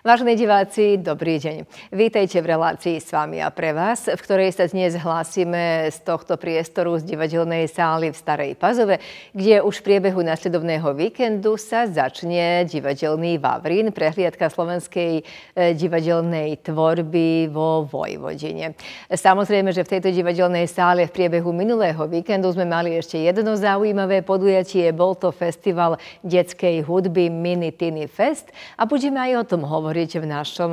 Vážení diváci, dobrý deň. Vítejte v relácii s vami a pre vás, v ktorej sa dnes hlásime z tohto priestoru z divadelnej sály v Starej Pazove, kde už v priebehu nasledovného víkendu sa začne divadelný Vavrín, prehliadka slovenskej e, divadelnej tvorby vo Vojvodine. Samozrejme, že v tejto divadelnej sále v priebehu minulého víkendu sme mali ešte jedno zaujímavé podujatie. Bol to festival detskej hudby Mini Tiny Fest a budeme aj o tom hovoriť hovoriť v našom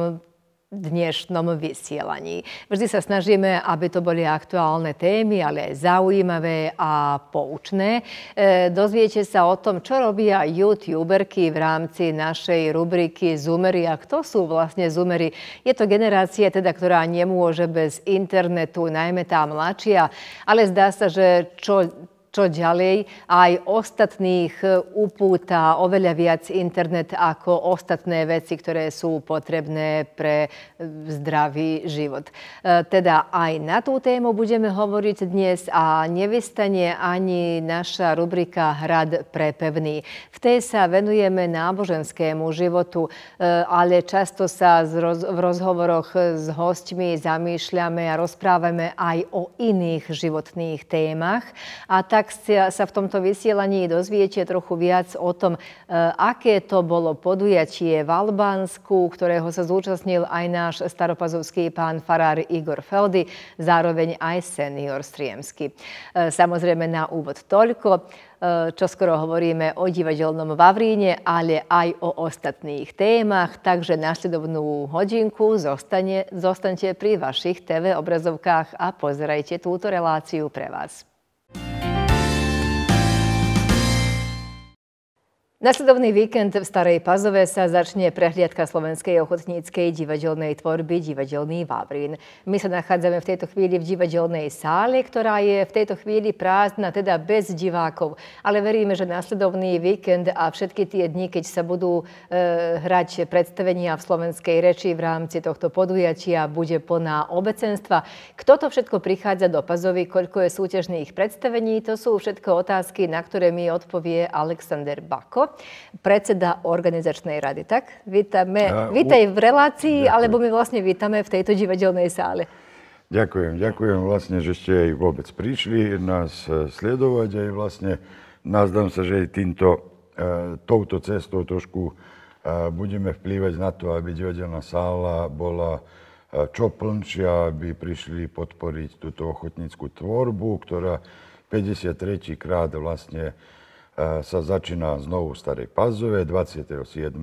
dnešnom vysielaní. Vždy sa snažíme, aby to boli aktuálne témy, ale aj zaujímavé a poučné. E, dozviete sa o tom, čo robia youtuberky v rámci našej rubriky Zoomery a kto sú vlastne Zoomery. Je to generácia, teda, ktorá nemôže bez internetu, najmä tá mladšia, ale zdá sa, že čo čo ďalej, aj ostatných e, upúta oveľa viac internet ako ostatné veci, ktoré sú potrebné pre e, zdravý život. E, teda aj na tú tému budeme hovoriť dnes a nevystane ani naša rubrika Hrad pre pevný. V tej sa venujeme náboženskému životu, ale často sa v rozhovoroch s hostmi zamýšľame a rozprávame aj o iných životných témach. A tak tak sa v tomto vysielaní dozviete trochu viac o tom, e, aké to bolo podujatie v Albánsku, ktorého sa zúčastnil aj náš staropazovský pán farár Igor Feldy, zároveň aj senior Striemsky. E, samozrejme na úvod toľko e, čo skoro hovoríme o divadelnom Vavríne, ale aj o ostatných témach, takže nasledovnú hodinku zostane, pri vašich TV obrazovkách a pozerajte túto reláciu pre vás. Nasledovný víkend v Starej Pazove sa začne prehliadka slovenskej ochotníckej divadelnej tvorby Divadelný Vavrín. My sa nachádzame v tejto chvíli v divadelnej sále, ktorá je v tejto chvíli prázdna, teda bez divákov. Ale veríme, že nasledovný víkend a všetky tie dni, keď sa budú e, hrať predstavenia v slovenskej reči v rámci tohto podujatia, bude plná obecenstva. Kto to všetko prichádza do Pazovy, koľko je súťažných predstavení, to sú všetko otázky, na ktoré mi odpovie Alexander Bako predseda organizačnej rady, tak? Vítame, uh, vítaj v relácii, ďakujem. alebo my vlastne vítame v tejto divadelnej sále. Ďakujem, ďakujem vlastne, že ste aj vôbec prišli nás e, sledovať aj vlastne nazdám sa, že aj týmto, e, touto cestou trošku e, budeme vplývať na to, aby divadelná sála bola čo plnšia, aby prišli podporiť túto ochotnícku tvorbu, ktorá 53. krát vlastne E, sa začína znovu v Starej Pazove 27.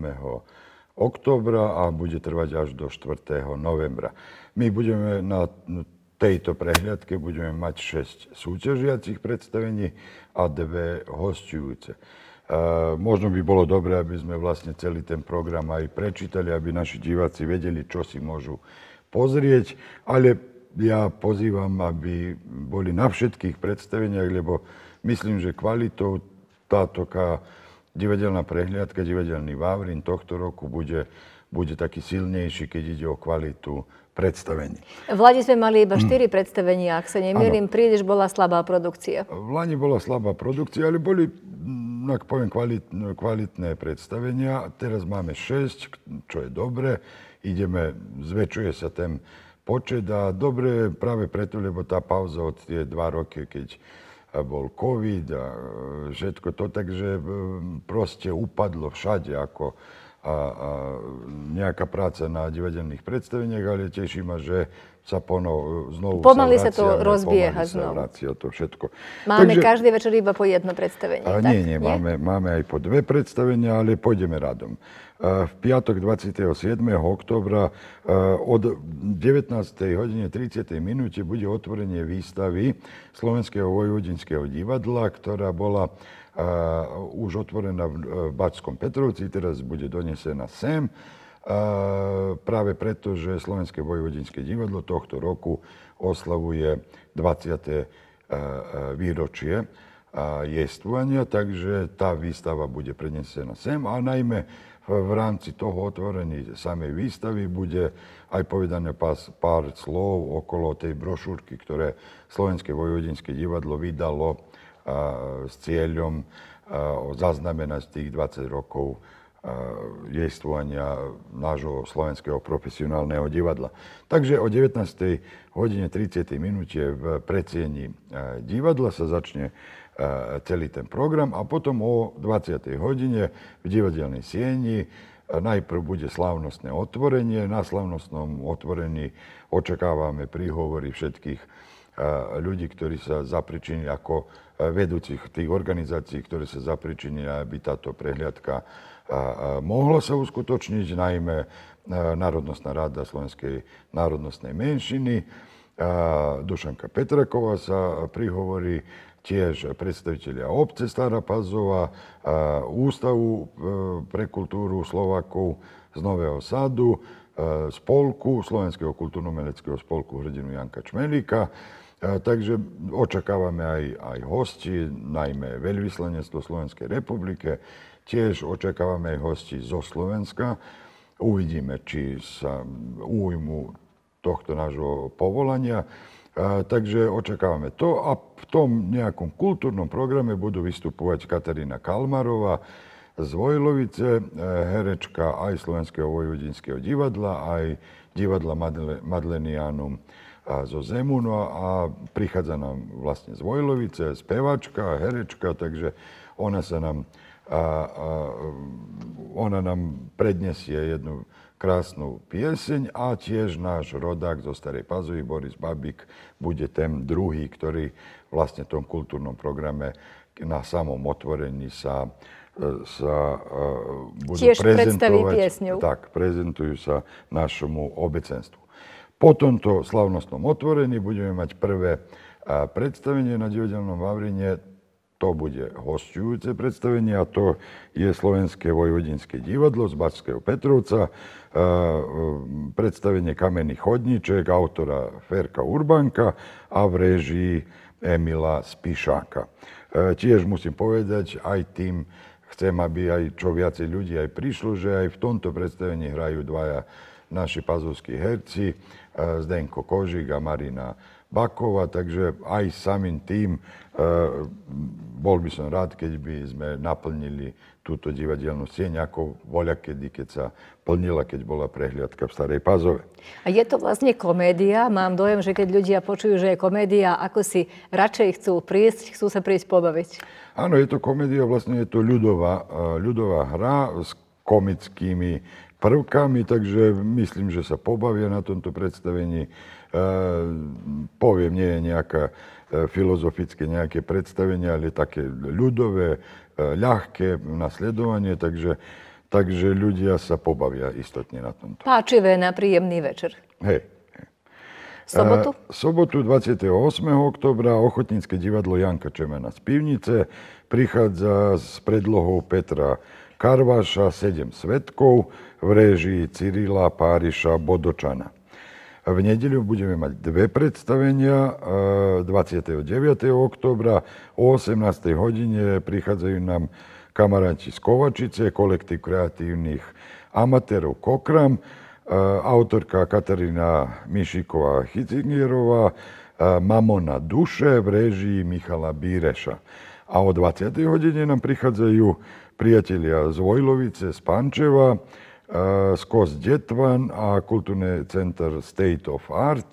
oktobra a bude trvať až do 4. novembra. My budeme na tejto prehliadke budeme mať 6 súťažiacich predstavení a dve hostujúce. E, možno by bolo dobré, aby sme vlastne celý ten program aj prečítali, aby naši diváci vedeli, čo si môžu pozrieť, ale ja pozývam, aby boli na všetkých predstaveniach, lebo myslím, že kvalitou tá taká divadelná prehliadka, divadelný Vavrin tohto roku bude, bude taký silnejší, keď ide o kvalitu predstavení. V Lani sme mali iba 4 mm. predstavenia, ak sa nemýlim, príliš bola slabá produkcia. V Lani bola slabá produkcia, ale boli, mm, ak poviem, kvalit, kvalitné predstavenia. Teraz máme 6, čo je dobre. Ideme, zväčšuje sa ten počet a dobre práve preto, lebo tá pauza od tie dva roky, keď a bol COVID a e, všetko to, takže e, proste upadlo všade ako a, a nejaká práca na divadelných predstaveniach, ale teší ma, že sa pono, znovu Pomaly sa, vracia, sa to rozbieha pomaly znovu. vracia to všetko. Máme Takže, každý večer iba po jedno predstavenie. A tak? nie, nie, nie? Máme, máme aj po dve predstavenia, ale pôjdeme radom. V piatok 27. oktobra od 19.30 minúte bude otvorenie výstavy Slovenského vojvodinského divadla, ktorá bola už otvorená v Bačskom Petrovci, teraz bude donesená sem práve preto, že Slovenské vojvodinské divadlo tohto roku oslavuje 20. výročie jestvovania, takže tá výstava bude prenesená sem a najmä v rámci toho otvorení samej výstavy bude aj povedané pár slov okolo tej brošúrky, ktoré Slovenské vojvodinské divadlo vydalo s cieľom zaznamenať tých 20 rokov jejstvovania nášho slovenského profesionálneho divadla. Takže o 19. hodine 30. minúte v predsieni e, divadla sa začne e, celý ten program a potom o 20. hodine v divadelnej sieni e, najprv bude slavnostné otvorenie. Na slavnostnom otvorení očakávame príhovory všetkých ľudí, ktorí sa zapričinili ako vedúcich tých organizácií, ktoré sa zapričinili, aby táto prehliadka mohlo sa uskutočniť, najmä e, Národnostná rada slovenskej národnostnej menšiny. Dušanka Petrakova sa prihovorí, tiež predstaviteľia obce Stará Pazova, Ústavu e, pre kultúru Slovakov z Nového Sadu, e, spolku, Slovenského kultúrno-meleckého spolku hrdinu Janka Čmelíka. Takže očakávame aj, aj hosti, najmä veľvyslanectvo Slovenskej republike, Tiež očakávame hosti zo Slovenska. Uvidíme, či sa ujmu tohto nášho povolania. A, takže očakávame to a v tom nejakom kultúrnom programe budú vystupovať Katarína Kalmarová z Vojlovice, e, herečka aj Slovenského vojvodinského divadla, aj divadla Madle, Madlenianum zo Zemunu no a prichádza nám vlastne z Vojlovice, spevačka, herečka, takže ona sa nám a, a ona nám predniesie jednu krásnu pieseň a tiež náš rodák zo Starej Pazovi, Boris Babik, bude ten druhý, ktorý vlastne v tom kultúrnom programe na samom otvorení sa, e, sa e, budú tiež prezentovať. piesňu. Tak, prezentujú sa našomu obecenstvu. Po tomto slavnostnom otvorení budeme mať prvé e, predstavenie na divadelnom Vavrine kto bude hostujúce predstavenie a to je Slovenské vojvodinské divadlo z Bačského Petrovca, e, e, predstavenie Kamenný chodníček autora Ferka Urbanka a v režii Emila Spišáka. E, tiež musím povedať, aj tým chcem, aby aj čo viacej ľudí aj prišlo, že aj v tomto predstavení hrajú dvaja naši pazovskí herci, Zdenko Kožik a Marina Bakova, takže aj samým tým e, bol by som rád, keď by sme naplnili túto divadelnú sieň, ako voľa kedy, keď sa plnila, keď bola prehliadka v Starej Pazove. A je to vlastne komédia. Mám dojem, že keď ľudia počujú, že je komédia, ako si radšej chcú prísť, chcú sa prísť pobaviť. Áno, je to komédia, vlastne je to ľudová, e, ľudová hra s komickými prvkami, takže myslím, že sa pobavia na tomto predstavení. Eh, poviem, nie je nejaká eh, filozofické nejaké predstavenie, ale také ľudové, eh, ľahké nasledovanie, takže, takže ľudia sa pobavia istotne na tomto. Páčivé na príjemný večer. Hej. Sobotu? sobotu 28. oktobra Ochotnícke divadlo Janka Čemena z Pivnice prichádza s predlohou Petra Karvaša Sedem svetkov v režii Cyrila Páriša Bodočana. V nedeľu budeme mať dve predstavenia. 29. oktobra o 18. hodine prichádzajú nám kamaráti z Kovačice, kolektív kreatívnych amatérov Kokram, autorka Katarína Mišiková-Hicingerová, Mamona duše v režii Michala Bíreša. A o 20. hodine nám prichádzajú priatelia z Vojlovice, z Pančeva, Eh, skos Djetvan, a kulturni centar State of Art,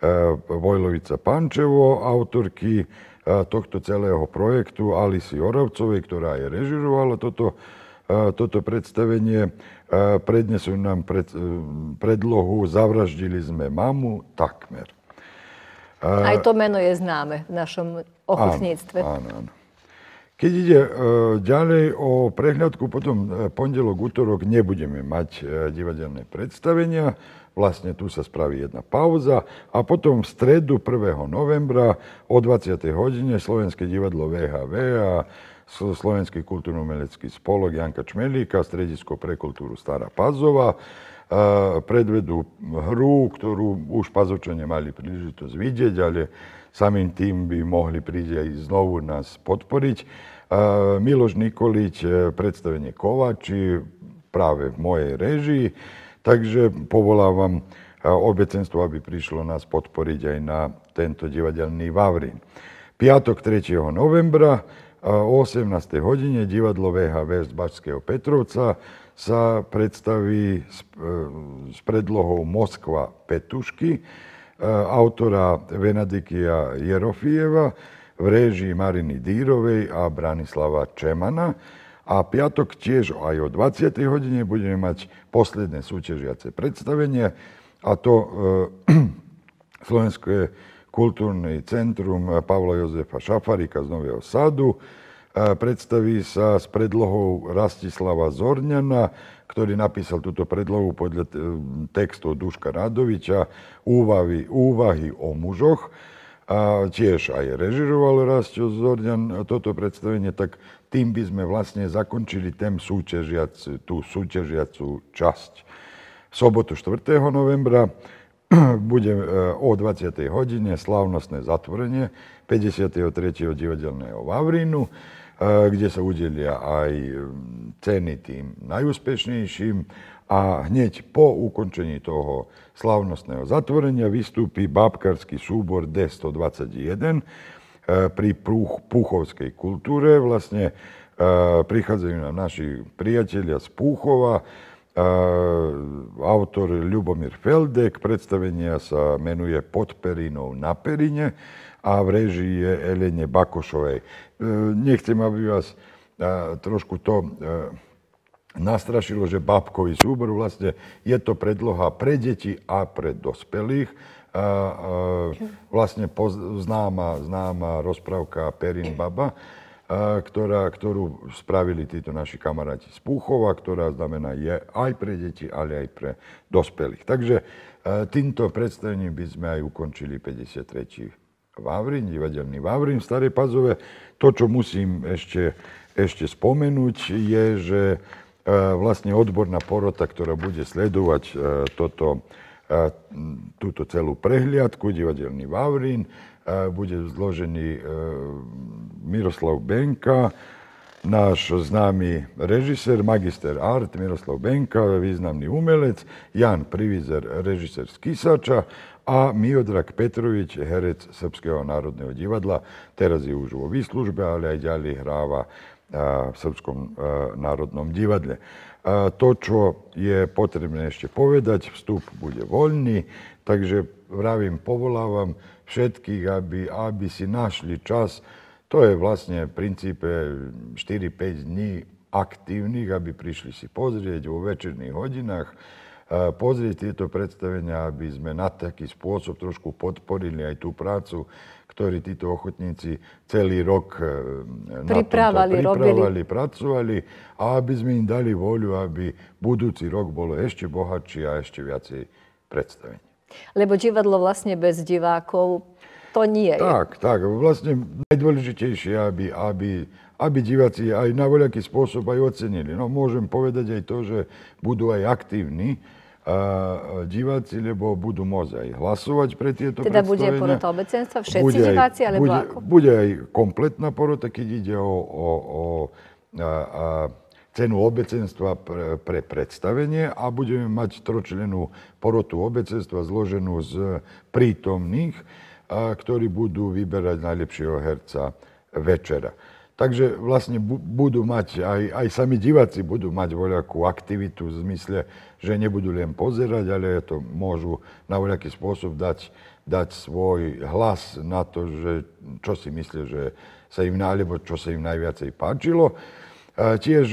eh, Vojlovica Pančevo, autorki eh, tohto celého projektu Alisi Oravcovej, ktorá je režirovala toto, toto predstavenie. Prednesú nám pred, predlohu Zavraždili sme mamu takmer. Aj to meno je známe v našom ochotníctve. Áno, áno. áno. Keď ide e, ďalej o prehľadku, potom e, pondelok, útorok nebudeme mať e, divadelné predstavenia. Vlastne tu sa spraví jedna pauza a potom v stredu 1. novembra o 20. hodine Slovenské divadlo VHV a Slovenský kultúrno-umelecký spolok Janka Čmelíka, Stredisko pre kultúru Stará Pazova predvedú hru, ktorú už Pazovčania mali príležitosť vidieť, ale samim tim bi mohli priđe i znovu nas podporiť. Miloš Nikolič, e, predstavenie Kovači, Kovač i prave režii. režiji, takže povolavam e, obecenstvo, aby prišlo nás podporiť aj na tento divadelný Vavrin. Piatok 3. novembra, 18. E, hodine, divadlo VHV z Bačského Petrovca sa predstaví s predlohou Moskva Petušky, E, autora Venadikija Jerofijeva, v režii Mariny Dírovej a Branislava Čemana. A piatok tiež aj o 20. hodine budeme mať posledné súťažiace predstavenie a to e, Slovenské kultúrne centrum Pavla Jozefa Šafarika z Nového Sadu. E, predstaví sa s predlohou Rastislava Zorňana ktorý napísal túto predlohu podľa e, textu Duška Radoviča, úvahy, úvahy o mužoch. A tiež aj režiroval Rastio Zordian toto predstavenie, tak tým by sme vlastne zakončili tém súťažiac, tú súťažiacu časť. V sobotu 4. novembra bude e, o 20. hodine slávnostné zatvorenie 53. divadelného Vavrinu. E, kde sa udelia aj e, ceny tým najúspešnejším a hneď po ukončení toho slavnostného zatvorenia vystúpi babkarský súbor D121 e, pri Púchovskej kultúre. Vlastne prichádzajú nám naši priatelia z Púchova, autor Ľubomír Feldek, predstavenia sa menuje Pod perinou na perine a v režii je Elene Bakošovej. E, nechcem, aby vás e, trošku to e, nastrašilo, že bábkový súbor vlastne je to predloha pre deti a pre dospelých. Vlastne známa, známa rozprávka Perin Baba, ktorá, ktorú spravili títo naši kamaráti z Púchova, ktorá znamená je aj pre deti, ale aj pre dospelých. Takže týmto predstavením by sme aj ukončili 53. Vavrin, divadelný Vavrin staré Pazove. To, čo musím ešte, ešte spomenúť, je, že e, vlastne odborná porota, ktorá bude sledovať e, toto, e, túto celú prehliadku, divadelný Vavrin, bude zložený Miroslav Benka, náš známy režisér, magister art Miroslav Benka, významný umelec, Jan Privizer, režisér z Kisača a Miodrak Petrović, herec Srpského národného divadla. Teraz je už vo výslužbe, ale aj ďalej hráva v Srpskom národnom divadle. To, čo je potrebné ešte povedať, vstup bude voľný, takže vravím, povolávam všetkých, aby, aby si našli čas. To je vlastne v princípe 4-5 dní aktívnych, aby prišli si pozrieť vo večerných hodinách E, pozrieť tieto predstavenia, aby sme na taký spôsob trošku podporili aj tú prácu, ktorý títo ochotníci celý rok e, pripravovali, tomto, pracovali a aby sme im dali voľu, aby budúci rok bolo ešte bohatší a ešte viacej predstavení. Lebo divadlo vlastne bez divákov to nie je. Tak, tak. Vlastne najdôležitejšie, aby, aby aby diváci aj na voľaký spôsob aj ocenili. No môžem povedať aj to, že budú aj aktívni a diváci, lebo budú môcť aj hlasovať pre tieto Teda bude porota obecenstva, všetci bude diváci, alebo bude, ako? Bude aj kompletná porota, keď ide o, o, o a, a, cenu obecenstva pre, pre predstavenie a budeme mať tročlenú porotu obecenstva zloženú z prítomných, a, ktorí budú vyberať najlepšieho herca večera. Takže vlastne budú mať, aj, aj sami diváci budú mať voľakú aktivitu v zmysle, že nebudú len pozerať, ale to môžu na voľaký spôsob dať, dať svoj hlas na to, že, čo si myslia, že sa im, alebo čo sa im najviacej páčilo. A tiež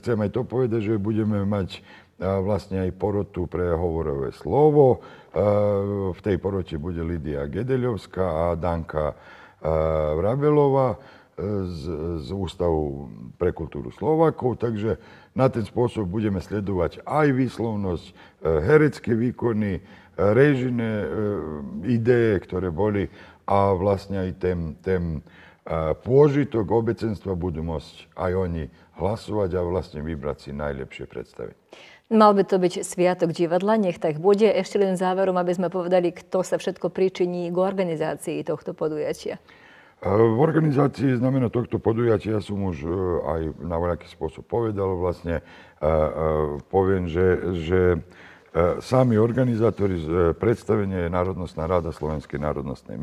chcem aj to povedať, že budeme mať vlastne aj porotu pre hovorové slovo. V tej porote bude Lidia Gedeľovská a Danka Vrabelová z, z Ústavu pre kultúru Slovákov, takže na ten spôsob budeme sledovať aj výslovnosť, e, herecké výkony, e, režine ideje, ktoré boli a vlastne aj ten, ten e, pôžitok obecenstva budú môcť aj oni hlasovať a vlastne vybrať si najlepšie predstavenie. Mal by to byť sviatok divadla, nech tak bude. Ešte len záverom, aby sme povedali, kto sa všetko pričiní k organizácii tohto podujatia. E, v organizácii znamená tohto podujatia som už e, aj na voľaký spôsob povedal. Vlastne e, poviem, že, že E, sami organizatori e, predstavlja je Narodnostna rada Slovenske narodnostne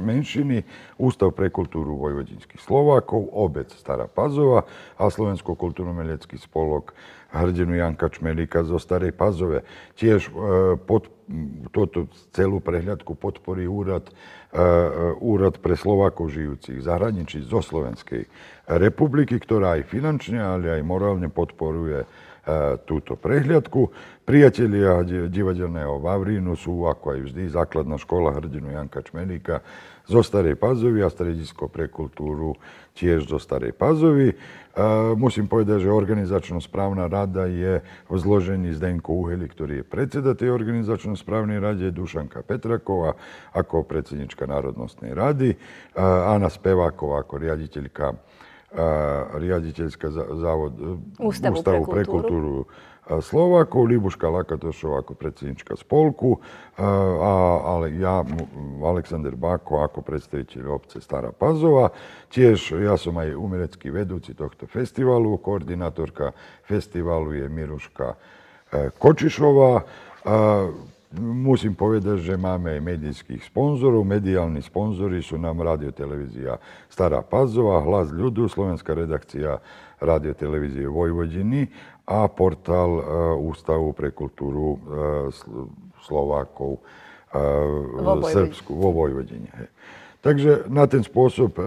menšini, Ustav pre kulturu Vojvođinskih Slovakov, Obec Stara Pazova, a Slovensko kulturno-meljetski spolog hrdinu Janka Čmelika zo stare Pazove. Tiež e, pod túto celú prehľadku podporí úrad, pre Slovákov žijúcich v zahraničí zo Slovenskej republiky, ktorá aj finančne, i aj potporuje podporuje E, túto prehliadku. Priatelia divadelného Vavrínu sú, ako aj vždy, základná škola hrdinu Janka Čmelíka zo Starej Pazovy a Stredisko pre kultúru tiež zo Starej Pazovy. E, musím povedať, že organizačno-správna rada je v zložení Zdenko Uheli, ktorý je predseda tej organizačno-správnej rade, Dušanka Petrakova ako predsednička Národnostnej rady, e, Ana Speváková ako riaditeľka riaditeľská závod, e, Ústavu, Ústavu pre kultúru, pre kultúru e, Slovákov, Libuška Lakatošov ako predsednička spolku, e, a, ale ja, Alexander Bako, ako predstaviteľ obce Stará Pazova. Tiež ja som aj umerecký vedúci tohto festivalu, koordinátorka festivalu je Miruška Kočišová musím povedať, že máme medijských sponzorov. Mediálni sponzori sú nám radiotelevizija Stara Pazova, Hlas ľudu, slovenska redakcija radiotelevízie Vojvodini, a portal uh, e, Ustavu pre kulturu uh, e, e, vo Srpsku, vo Vojvodini. Takže na ten spôsob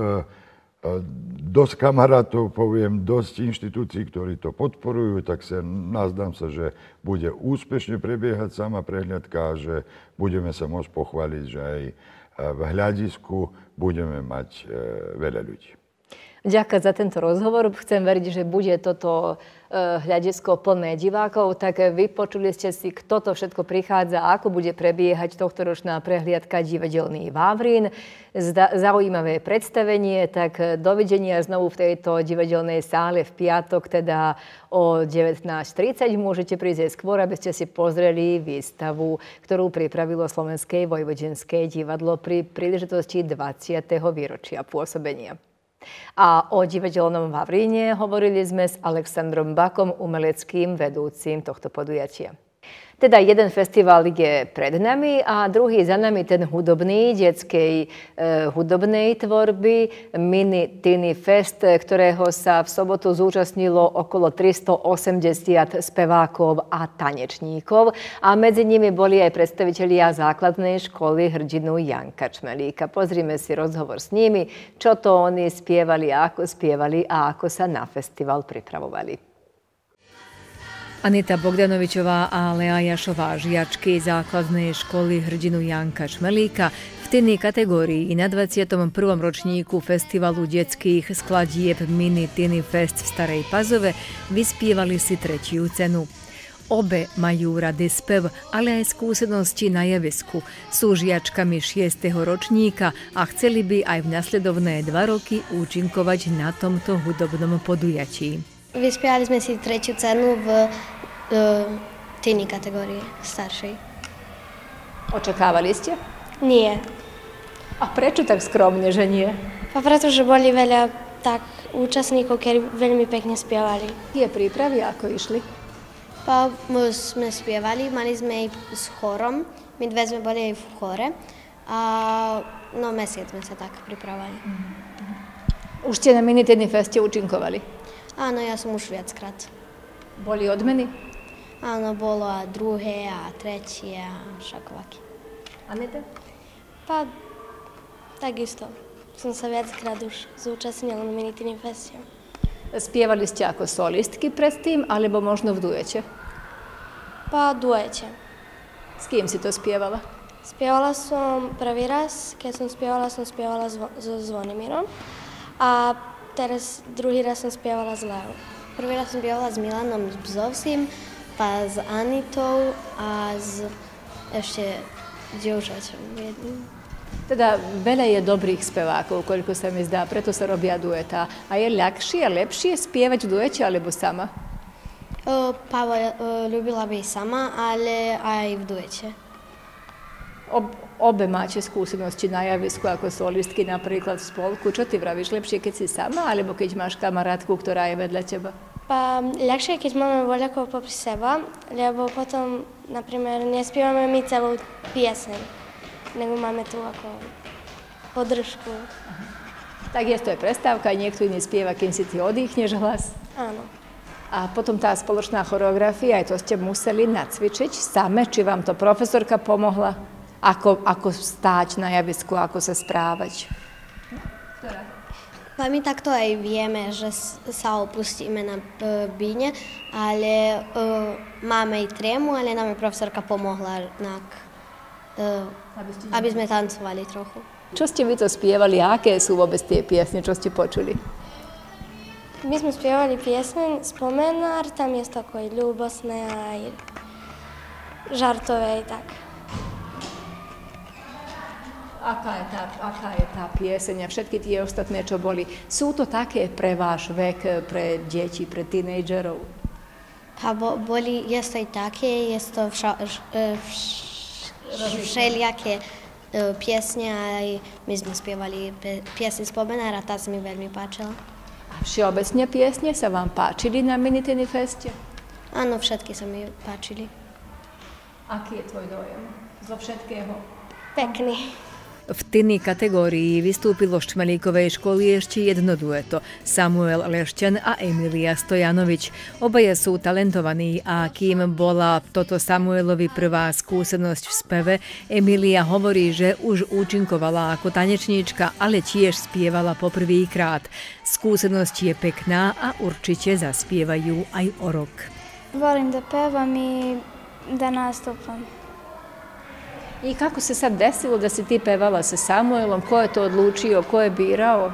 dosť kamarátov, poviem, dosť inštitúcií, ktorí to podporujú, tak sa nazdám sa, že bude úspešne prebiehať sama prehľadka a že budeme sa môcť pochváliť, že aj v hľadisku budeme mať eh, veľa ľudí. Ďakujem za tento rozhovor. Chcem veriť, že bude toto e, hľadisko plné divákov. Tak vypočuli ste si, kto to všetko prichádza a ako bude prebiehať tohtoročná prehliadka divadelný Vávrin. zaujímavé predstavenie, tak dovidenia znovu v tejto divadelnej sále v piatok, teda o 19.30. Môžete prísť aj skôr, aby ste si pozreli výstavu, ktorú pripravilo Slovenské vojvodinské divadlo pri príležitosti 20. výročia pôsobenia. A o divadelnom Vavríne hovorili sme s Aleksandrom Bakom, umeleckým vedúcim tohto podujatia. Teda jeden festival je pred nami a druhý za nami ten hudobný, detskej e, hudobnej tvorby, Mini Tiny Fest, ktorého sa v sobotu zúčastnilo okolo 380 spevákov a tanečníkov a medzi nimi boli aj predstavitelia základnej školy hrdinu Janka Čmelíka. Pozrime si rozhovor s nimi, čo to oni spievali, ako spievali a ako sa na festival pripravovali. Aneta Bogdanovičová a Lea Jašová, žiačky základnej školy hrdinu Janka Šmelíka, v tennej kategórii na 21. ročníku festivalu detských skladieb Mini Tiny Fest v Starej Pazove vyspievali si tretiu cenu. Obe majú rady spev, ale aj skúsenosti na javisku. Sú žiačkami 6. ročníka a chceli by aj v nasledovné dva roky účinkovať na tomto hudobnom podujatí. Vyspiali sme si tretiu cenu v uh, e, tejnej kategórii, staršej. Očakávali ste? Nie. A prečo tak skromne, že nie? Pa pretože boli veľa tak účastníkov, ktorí veľmi pekne spievali. Tie prípravy ako išli? Pa sme spievali, mali sme aj s chorom, my dve sme boli aj v chore. A, no mesiac sme sa tak pripravali. Mhm, mhm. Už ste na mini feste účinkovali? Áno, ja som už viackrát. Boli odmeny? Áno, bolo a druhé a tretie a šakovaky. A neta? Pa, takisto. Som sa viackrát už zúčastnila na minitým festiom. Spievali ste ako solistky predtým, alebo možno v duete? Pa duete. S kým si to spievala? Spievala som prvý raz, keď som spievala, som spievala so Zvonimirom. A teraz druhý raz som spievala s Leo. Prvý raz som spievala s Milanom Bzovským, pa s Anitou a s ešte dievčaťom jedným. Teda veľa je dobrých spevákov, koľko sa mi zdá, preto sa robia dueta. A je ľahšie a lepšie spievať v duete alebo sama? Pavel, ľúbila by sama, ale aj v duete obe máte skúsenosti na javisku ako solistky napríklad v spolku. Čo ty vravíš? Lepšie, keď si sama, alebo keď máš kamarátku, ktorá je vedľa teba? Pa, ľahšie, keď máme voľakov popri seba, lebo potom, napríklad, nespievame my celú pieseň, nebo máme tu ako podržku. Tak je to je prestávka, niekto iný spieva, kým si ty oddychneš hlas. Áno. A potom tá spoločná choreografia, aj to ste museli nacvičiť same, či vám to profesorka pomohla? ako, ako stáť na javisku, ako sa správať. Pa no, mi takto aj vieme, že sa opustíme na e, bíne, ale uh, máme aj trému, ale nám profesorka pomohla, nak, uh, e, aby, aby sme tancovali trochu. Čo ste vy to spievali aké sú vôbec tie piesne, čo ste počuli? My sme spievali piesne Spomenár, tam je to ako aj ľúbosné, aj žartové, aj tak aká je tá, aká je tá pieseň a všetky tie ostatné, čo boli. Sú to také pre váš vek, pre deti, pre tínejdžerov? Ha, bo, boli, je to také, je to e, všelijaké e, piesne a my sme spievali piesne z Pomenára, tá sa mi veľmi páčila. A všeobecne piesne sa vám páčili na Minitiny feste? Áno, všetky sa mi páčili. Aký je tvoj dojem zo všetkého? Pekný. V tiny kategórii vystúpilo v Čmelíkovej školy ešte jedno dueto Samuel Lešťan a Emilia Stojanovič. Obaja sú talentovaní a kým bola toto Samuelovi prvá skúsenosť v speve, Emilia hovorí, že už účinkovala ako tanečníčka, ale tiež spievala poprvýkrát. Skúsenosť je pekná a určite zaspievajú aj o rok. Volím da pevam i da nastupam. I kako se sad desilo da si ti pevala sa Samuelom? Ko je to odlučio? Ko je birao?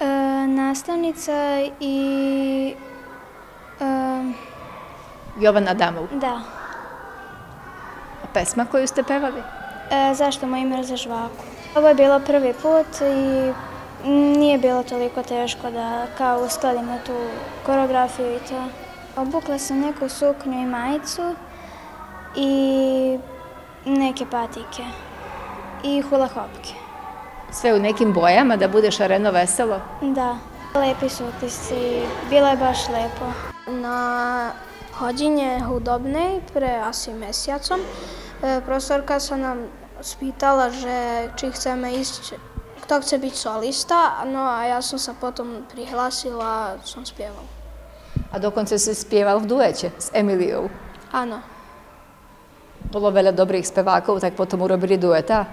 E, nastavnica i... E, Jovana Damov? Da. A pesma koju ste pevali? E, zašto moj ime za žvaku? Ovo je bilo prvi put i nije bilo toliko teško da kao uskladimo tu koreografiju i to. Obukla sam neku suknju i majicu i neke patike i hula hopke. Sve u nekim bojama da bude šareno veselo? Da. Lepi su utisci, bilo je baš lepo. Na hođenje hudobne pre asi mesijacom e, profesorka sa nam spitala že či chceme ísť, kto chce byť solista, no a ja som sa potom prihlasila, som spieval. A dokonca si spieval v duete s Emiliou? Áno. Bolo veľa dobrých spevákov, tak potom urobili dueta?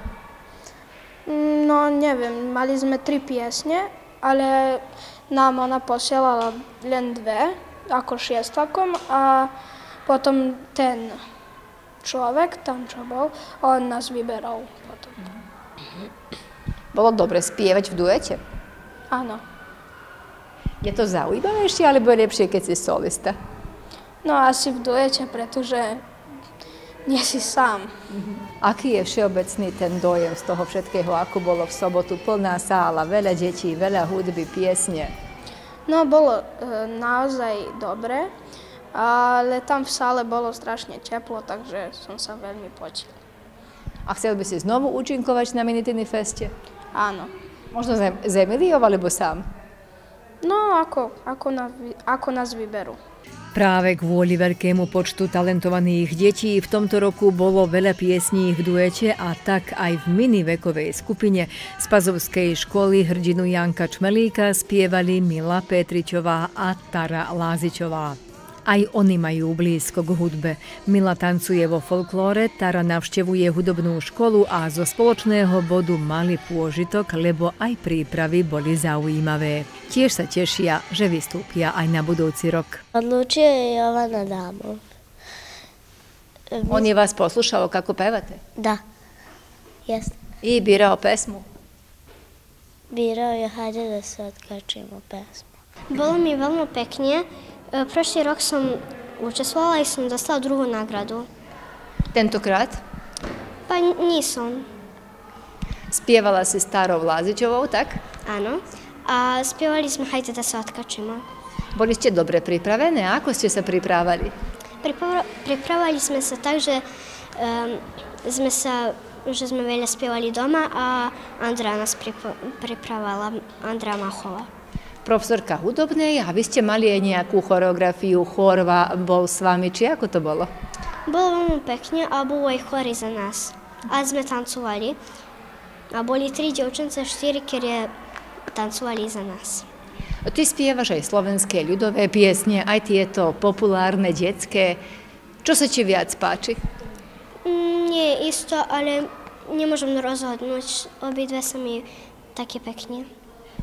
No, neviem. Mali sme tri piesne, ale nám ona posielala len dve, ako šiestakom a potom ten človek, tam čo bol, on nás vyberal potom. Bolo dobre spievať v duete? Áno. Je to zaujímavejšie, alebo je lepšie, keď si solista? No asi v duete, pretože nie si sám. Aký je všeobecný ten dojem z toho všetkého, ako bolo v sobotu? Plná sála, veľa detí, veľa hudby, piesne. No, bolo e, naozaj dobre, ale tam v sále bolo strašne teplo, takže som sa veľmi počil. A chcel by si znovu účinkovať na Minitiny feste? Áno. Možno z Emiliou alebo sám? No, ako, ako, na, ako nás vyberú. Práve kvôli veľkému počtu talentovaných detí v tomto roku bolo veľa piesní v duete a tak aj v minivekovej skupine z Pazovskej školy hrdinu Janka Čmelíka spievali Mila Petričová a Tara Lázičová. Aj oni majú blízko k hudbe. Mila tancuje vo folklóre, Tara navštevuje hudobnú školu a zo spoločného bodu mali pôžitok, lebo aj prípravy boli zaujímavé. Tiež sa tešia, že vystúpia aj na budúci rok. Odlučuje Jovana Dámov. On je vas poslušao kako pevate? Da, jesam. I birao pesmu? Birao je, hajde da se odkačimo pesmu. Bolo mi veľmi pekne, E, prošli rok som učestvovala i som dostala druhú nagradu. Tentokrát? Pa nisom. Spievala si starou Lázičovou, tak? Áno. A spievali sme Hajde da sa otkačimo. Boli ste dobre pripravené? Ako ste sa pripravali? Pripavro, pripravali sme sa tak, že um, sme sa že sme veľa spievali doma a Andra nás pripravala, Andra Machová profesorka hudobnej a vy ste mali aj nejakú choreografiu, chorva bol s vami, či ako to bolo? Bolo veľmi pekne a bol aj chory za nás. A sme tancovali. A boli tri devčence, štyri, ktoré tancovali za nás. Ty spievaš aj slovenské ľudové piesne, aj tieto populárne, detské. Čo sa ti viac páči? Mm, nie, isto, ale nemôžem rozhodnúť. Obidve sa mi také pekne.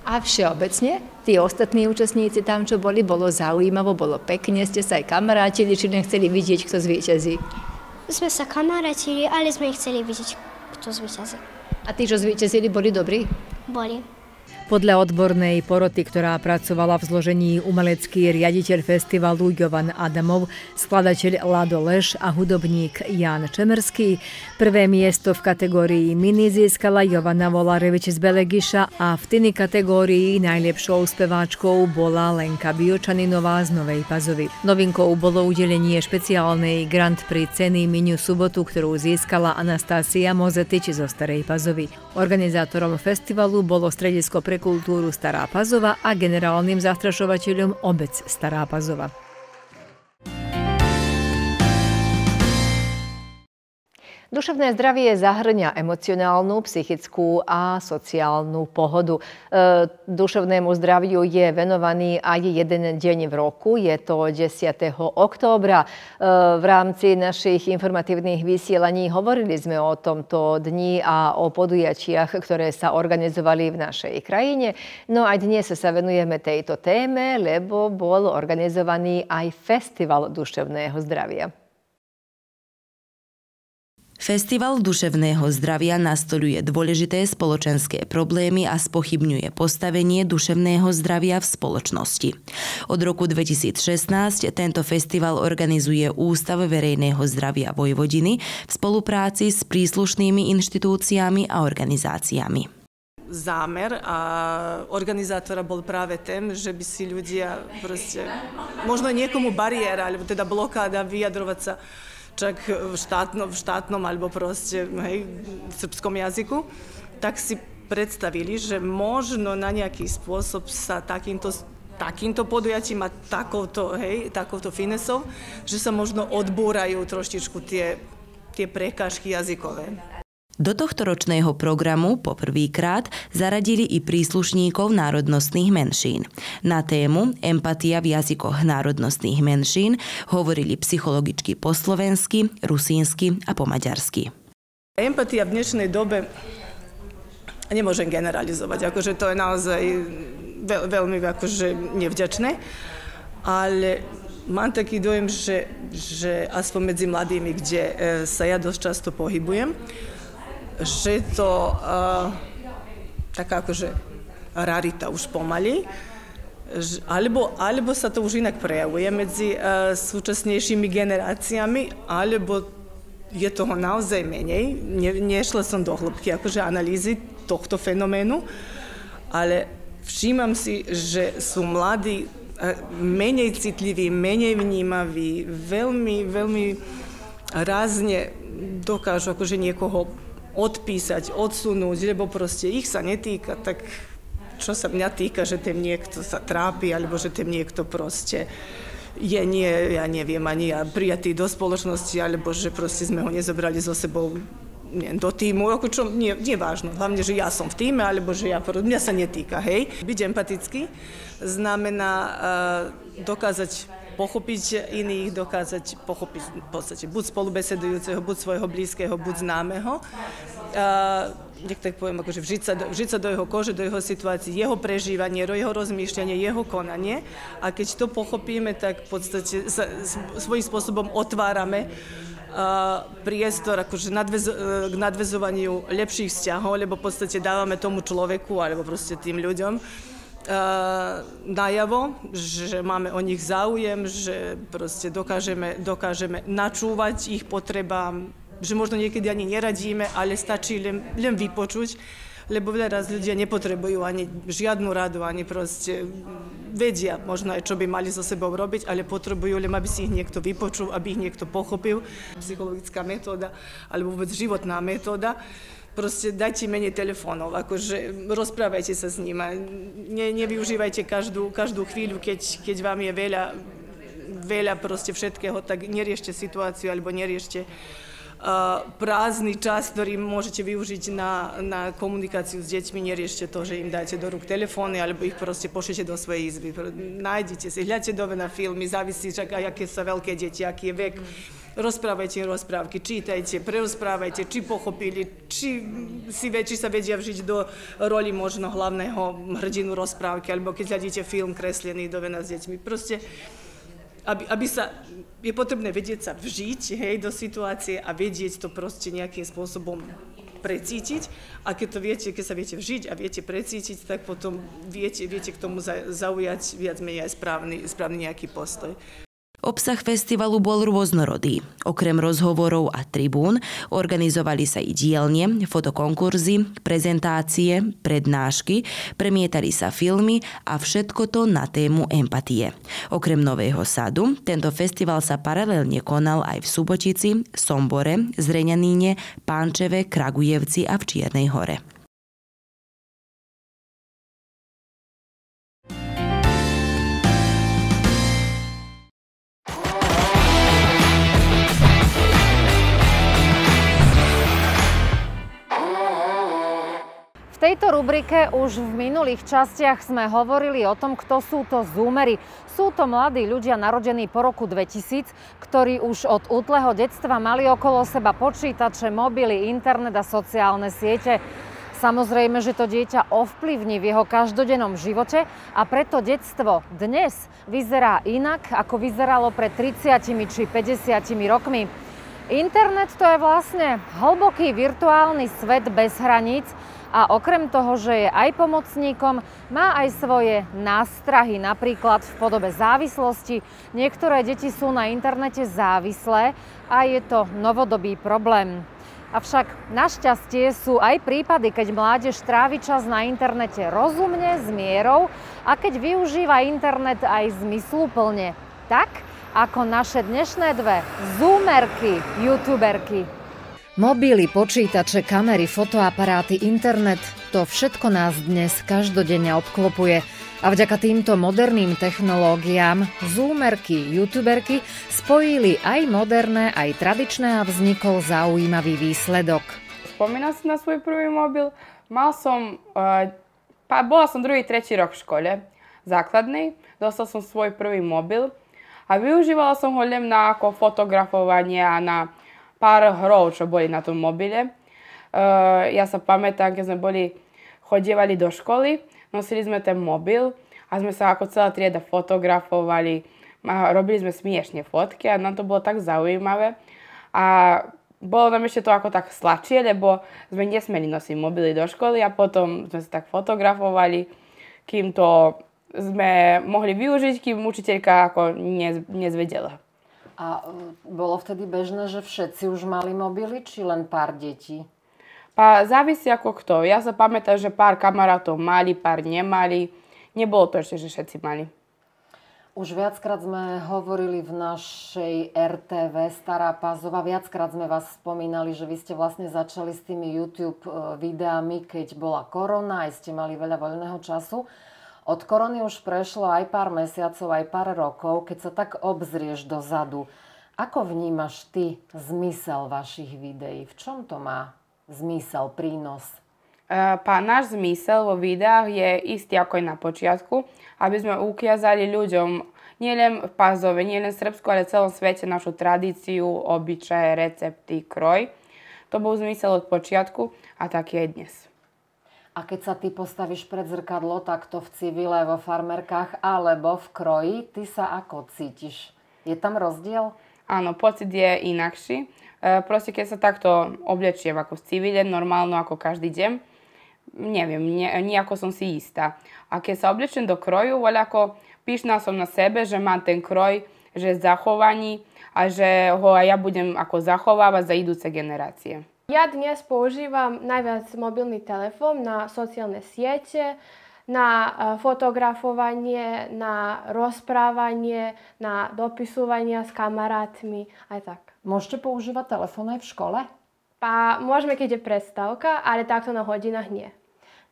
A všeobecne, tí ostatní účastníci tam, čo boli, bolo zaujímavo, bolo pekne, ste sa aj kamarátili, či nechceli vidieť, kto zvýťazí? Sme sa kamarátili, ale sme chceli vidieť, kto zvýťazí. A tí, čo zvýťazili, boli dobrí? Boli. Podľa odbornej poroty, ktorá pracovala v zložení umelecký riaditeľ festivalu Jovan Adamov, skladateľ Lado Leš a hudobník Jan Čemerský, prvé miesto v kategórii mini získala Jovana Volarevič z Belegiša a v tiny kategórii najlepšou speváčkou bola Lenka Biočaninová z Novej Pazovy. Novinkou bolo udelenie špeciálnej Grand Prix ceny Miniu Subotu, ktorú získala Anastasia Mozetič zo Starej Pazovy. Organizátorom festivalu bolo stredisko pre prekulturu Starapazova, a generalnim zastrašovaćeljom obec Starapazova. Duševné zdravie zahrňa emocionálnu, psychickú a sociálnu pohodu. E, duševnému zdraviu je venovaný aj jeden deň v roku, je to 10. októbra. E, v rámci našich informatívnych vysielaní hovorili sme o tomto dni a o podujačiach, ktoré sa organizovali v našej krajine. No a dnes sa venujeme tejto téme, lebo bol organizovaný aj festival duševného zdravia. Festival duševného zdravia nastoluje dôležité spoločenské problémy a spochybňuje postavenie duševného zdravia v spoločnosti. Od roku 2016 tento festival organizuje Ústav verejného zdravia Vojvodiny v spolupráci s príslušnými inštitúciami a organizáciami. Zámer a organizátora bol práve ten, že by si ľudia proste, niekomu bariéra alebo ali teda vyjadrovať sa čak v, štátno, v štátnom alebo proste hej, v srpskom jazyku, tak si predstavili, že možno na nejaký spôsob sa takýmto takýmto podujatím a takouto, hej, takouto finesov, že sa možno odbúrajú troštičku tie, tie prekážky jazykové. Do tohto ročného programu poprvýkrát zaradili i príslušníkov národnostných menšín. Na tému Empatia v jazykoch národnostných menšín hovorili psychologicky po slovensky, rusínsky a po maďarsky. Empatia v dnešnej dobe nemôžem generalizovať, akože to je naozaj veľ, veľmi akože nevďačné, ale mám taký dojem, že, že aspoň medzi mladými, kde e, sa ja dosť často pohybujem, že to uh, taká akože rarita už pomaly, alebo, alebo sa to už inak prejavuje medzi uh, súčasnejšími generáciami, alebo je toho naozaj menej. Ne, nešla som do hĺbky akože analýzy tohto fenoménu, ale všímam si, že sú mladí uh, menej citliví, menej vnímaví, veľmi, veľmi rázne dokážu akože niekoho odpísať, odsunúť, lebo proste ich sa netýka, tak čo sa mňa týka, že tým niekto sa trápi, alebo že tým niekto proste je nie, ja neviem, ani ja prijatý do spoločnosti, alebo že proste sme ho nezobrali so sebou neviem, do týmu, ako čo, nie, nie vážno. Hlavne, že ja som v týme, alebo že ja, mňa sa netýka, hej. Byť empatický znamená uh, dokázať pochopiť iných, dokázať pochopiť v podstate buď spolubesedujúceho, buď svojho blízkeho, buď známeho. Uh, nech tak poviem, akože vžiť sa, do, vžiť sa do jeho kože, do jeho situácií, jeho prežívanie, jeho rozmýšľanie, jeho konanie. A keď to pochopíme, tak v podstate sa, svojím spôsobom otvárame priestor akože nadväz, k nadvezovaniu lepších vzťahov, lebo v podstate dávame tomu človeku alebo proste tým ľuďom E, najavom, że mamy o nich zaujem, że prostě dokażemy, dokażemy naczuwać ich potrebám, że možno niekedy ani radzimy, ale stačí len, len wypoczuć, lebo veľa raz nie potrzebują ani żadną radu, ani proste vedia można, co by mieli so sebou robiť, ale potrzebują, len, aby ich niekto wypoczuł, aby ich niekto pochopil. Psychologická metóda alebo vôbec żywotna metoda. proste dajte menej telefónov, akože rozprávajte sa s nima, ne, nevyužívajte každú, každú chvíľu, keď, keď vám je veľa, veľa proste všetkého, tak neriešte situáciu alebo neriešte Eh, prázdny čas, ktorý môžete využiť na, na komunikáciu s deťmi. Neriešte to, že im dáte do rúk telefóny alebo ich proste pošlete do svojej izby. Nájdite si, hľadte dobe na filmy, závisí, aké sú veľké deti, aký je vek. Rozprávajte im rozprávky, čítajte, prerozprávajte, či pochopili, či si ve, či sa vedia vžiť do roli možno hlavného hrdinu rozprávky, alebo keď hľadíte film kreslený dove na s deťmi. Proste aby, aby sa, je potrebné vedieť sa vžiť, hej, do situácie a vedieť to proste nejakým spôsobom precítiť a keď to viete, keď sa viete vžiť a viete precítiť, tak potom viete, viete k tomu zaujať viac menej aj správny, správny nejaký postoj. Obsah festivalu bol rôznorodý. Okrem rozhovorov a tribún organizovali sa i dielne, fotokonkurzy, prezentácie, prednášky, premietali sa filmy a všetko to na tému empatie. Okrem Nového sadu, tento festival sa paralelne konal aj v Subotici, Sombore, Zreňaníne, Pánčeve, Kragujevci a v Čiernej hore. tejto rubrike už v minulých častiach sme hovorili o tom, kto sú to zúmery. Sú to mladí ľudia narodení po roku 2000, ktorí už od útleho detstva mali okolo seba počítače, mobily, internet a sociálne siete. Samozrejme, že to dieťa ovplyvní v jeho každodennom živote a preto detstvo dnes vyzerá inak, ako vyzeralo pred 30 či 50 rokmi. Internet to je vlastne hlboký virtuálny svet bez hraníc, a okrem toho, že je aj pomocníkom, má aj svoje nástrahy, napríklad v podobe závislosti. Niektoré deti sú na internete závislé a je to novodobý problém. Avšak našťastie sú aj prípady, keď mládež trávi čas na internete rozumne, s mierou a keď využíva internet aj zmysluplne. Tak, ako naše dnešné dve zoomerky, youtuberky. Mobily, počítače, kamery, fotoaparáty, internet, to všetko nás dnes každodenne obklopuje. A vďaka týmto moderným technológiám zoomerky, youtuberky spojili aj moderné, aj tradičné a vznikol zaujímavý výsledok. Spomínam si na svoj prvý mobil. Mal som, eh, pa, bola som druhý, tretí rok v škole základnej. Dostal som svoj prvý mobil a využívala som ho len na ako fotografovanie a na pár hrov, čo boli na tom mobile. Uh, ja sa pamätám, keď sme boli, chodievali do školy, nosili sme ten mobil a sme sa ako celá trieda fotografovali a robili sme smiešne fotky a nám to bolo tak zaujímavé. A bolo nám ešte to ako tak sladšie, lebo sme nesmeli nosiť mobily do školy a potom sme sa tak fotografovali, kým to sme mohli využiť, kým učiteľka ako nez, nezvedela. A e, bolo vtedy bežné, že všetci už mali mobily, či len pár detí? Pa, závisí ako kto. Ja sa pamätám, že pár kamarátov mali, pár nemali. Nebolo to ešte, že všetci mali. Už viackrát sme hovorili v našej RTV Stará Pazova, viackrát sme vás spomínali, že vy ste vlastne začali s tými YouTube e, videami, keď bola korona, aj ste mali veľa voľného času. Od korony už prešlo aj pár mesiacov, aj pár rokov, keď sa tak obzrieš dozadu. Ako vnímaš ty zmysel vašich videí? V čom to má zmysel, prínos? E, náš zmysel vo videách je istý ako aj na počiatku, aby sme ukázali ľuďom nielen v Pazove, nielen v Srbsku, ale v celom svete našu tradíciu, obyčaje, recepty, kroj. To bol zmysel od počiatku a tak je aj dnes. A keď sa ty postavíš pred zrkadlo, tak to v civile, vo farmerkách alebo v kroji, ty sa ako cítiš? Je tam rozdiel? Áno, pocit je inakší. E, proste keď sa takto oblečiem ako v civile, normálno ako každý deň, neviem, ne, nejako som si istá. A keď sa oblečím do kroju, ako píšna som na sebe, že mám ten kroj, že je zachovaný a že ho ja budem ako zachovávať za idúce generácie. Ja dnes používam najviac mobilný telefón na sociálne siete, na e, fotografovanie, na rozprávanie, na dopisovanie s kamarátmi, aj tak. Môžete používať telefón aj v škole? Pa môžeme, keď je prestávka, ale takto na hodinách nie.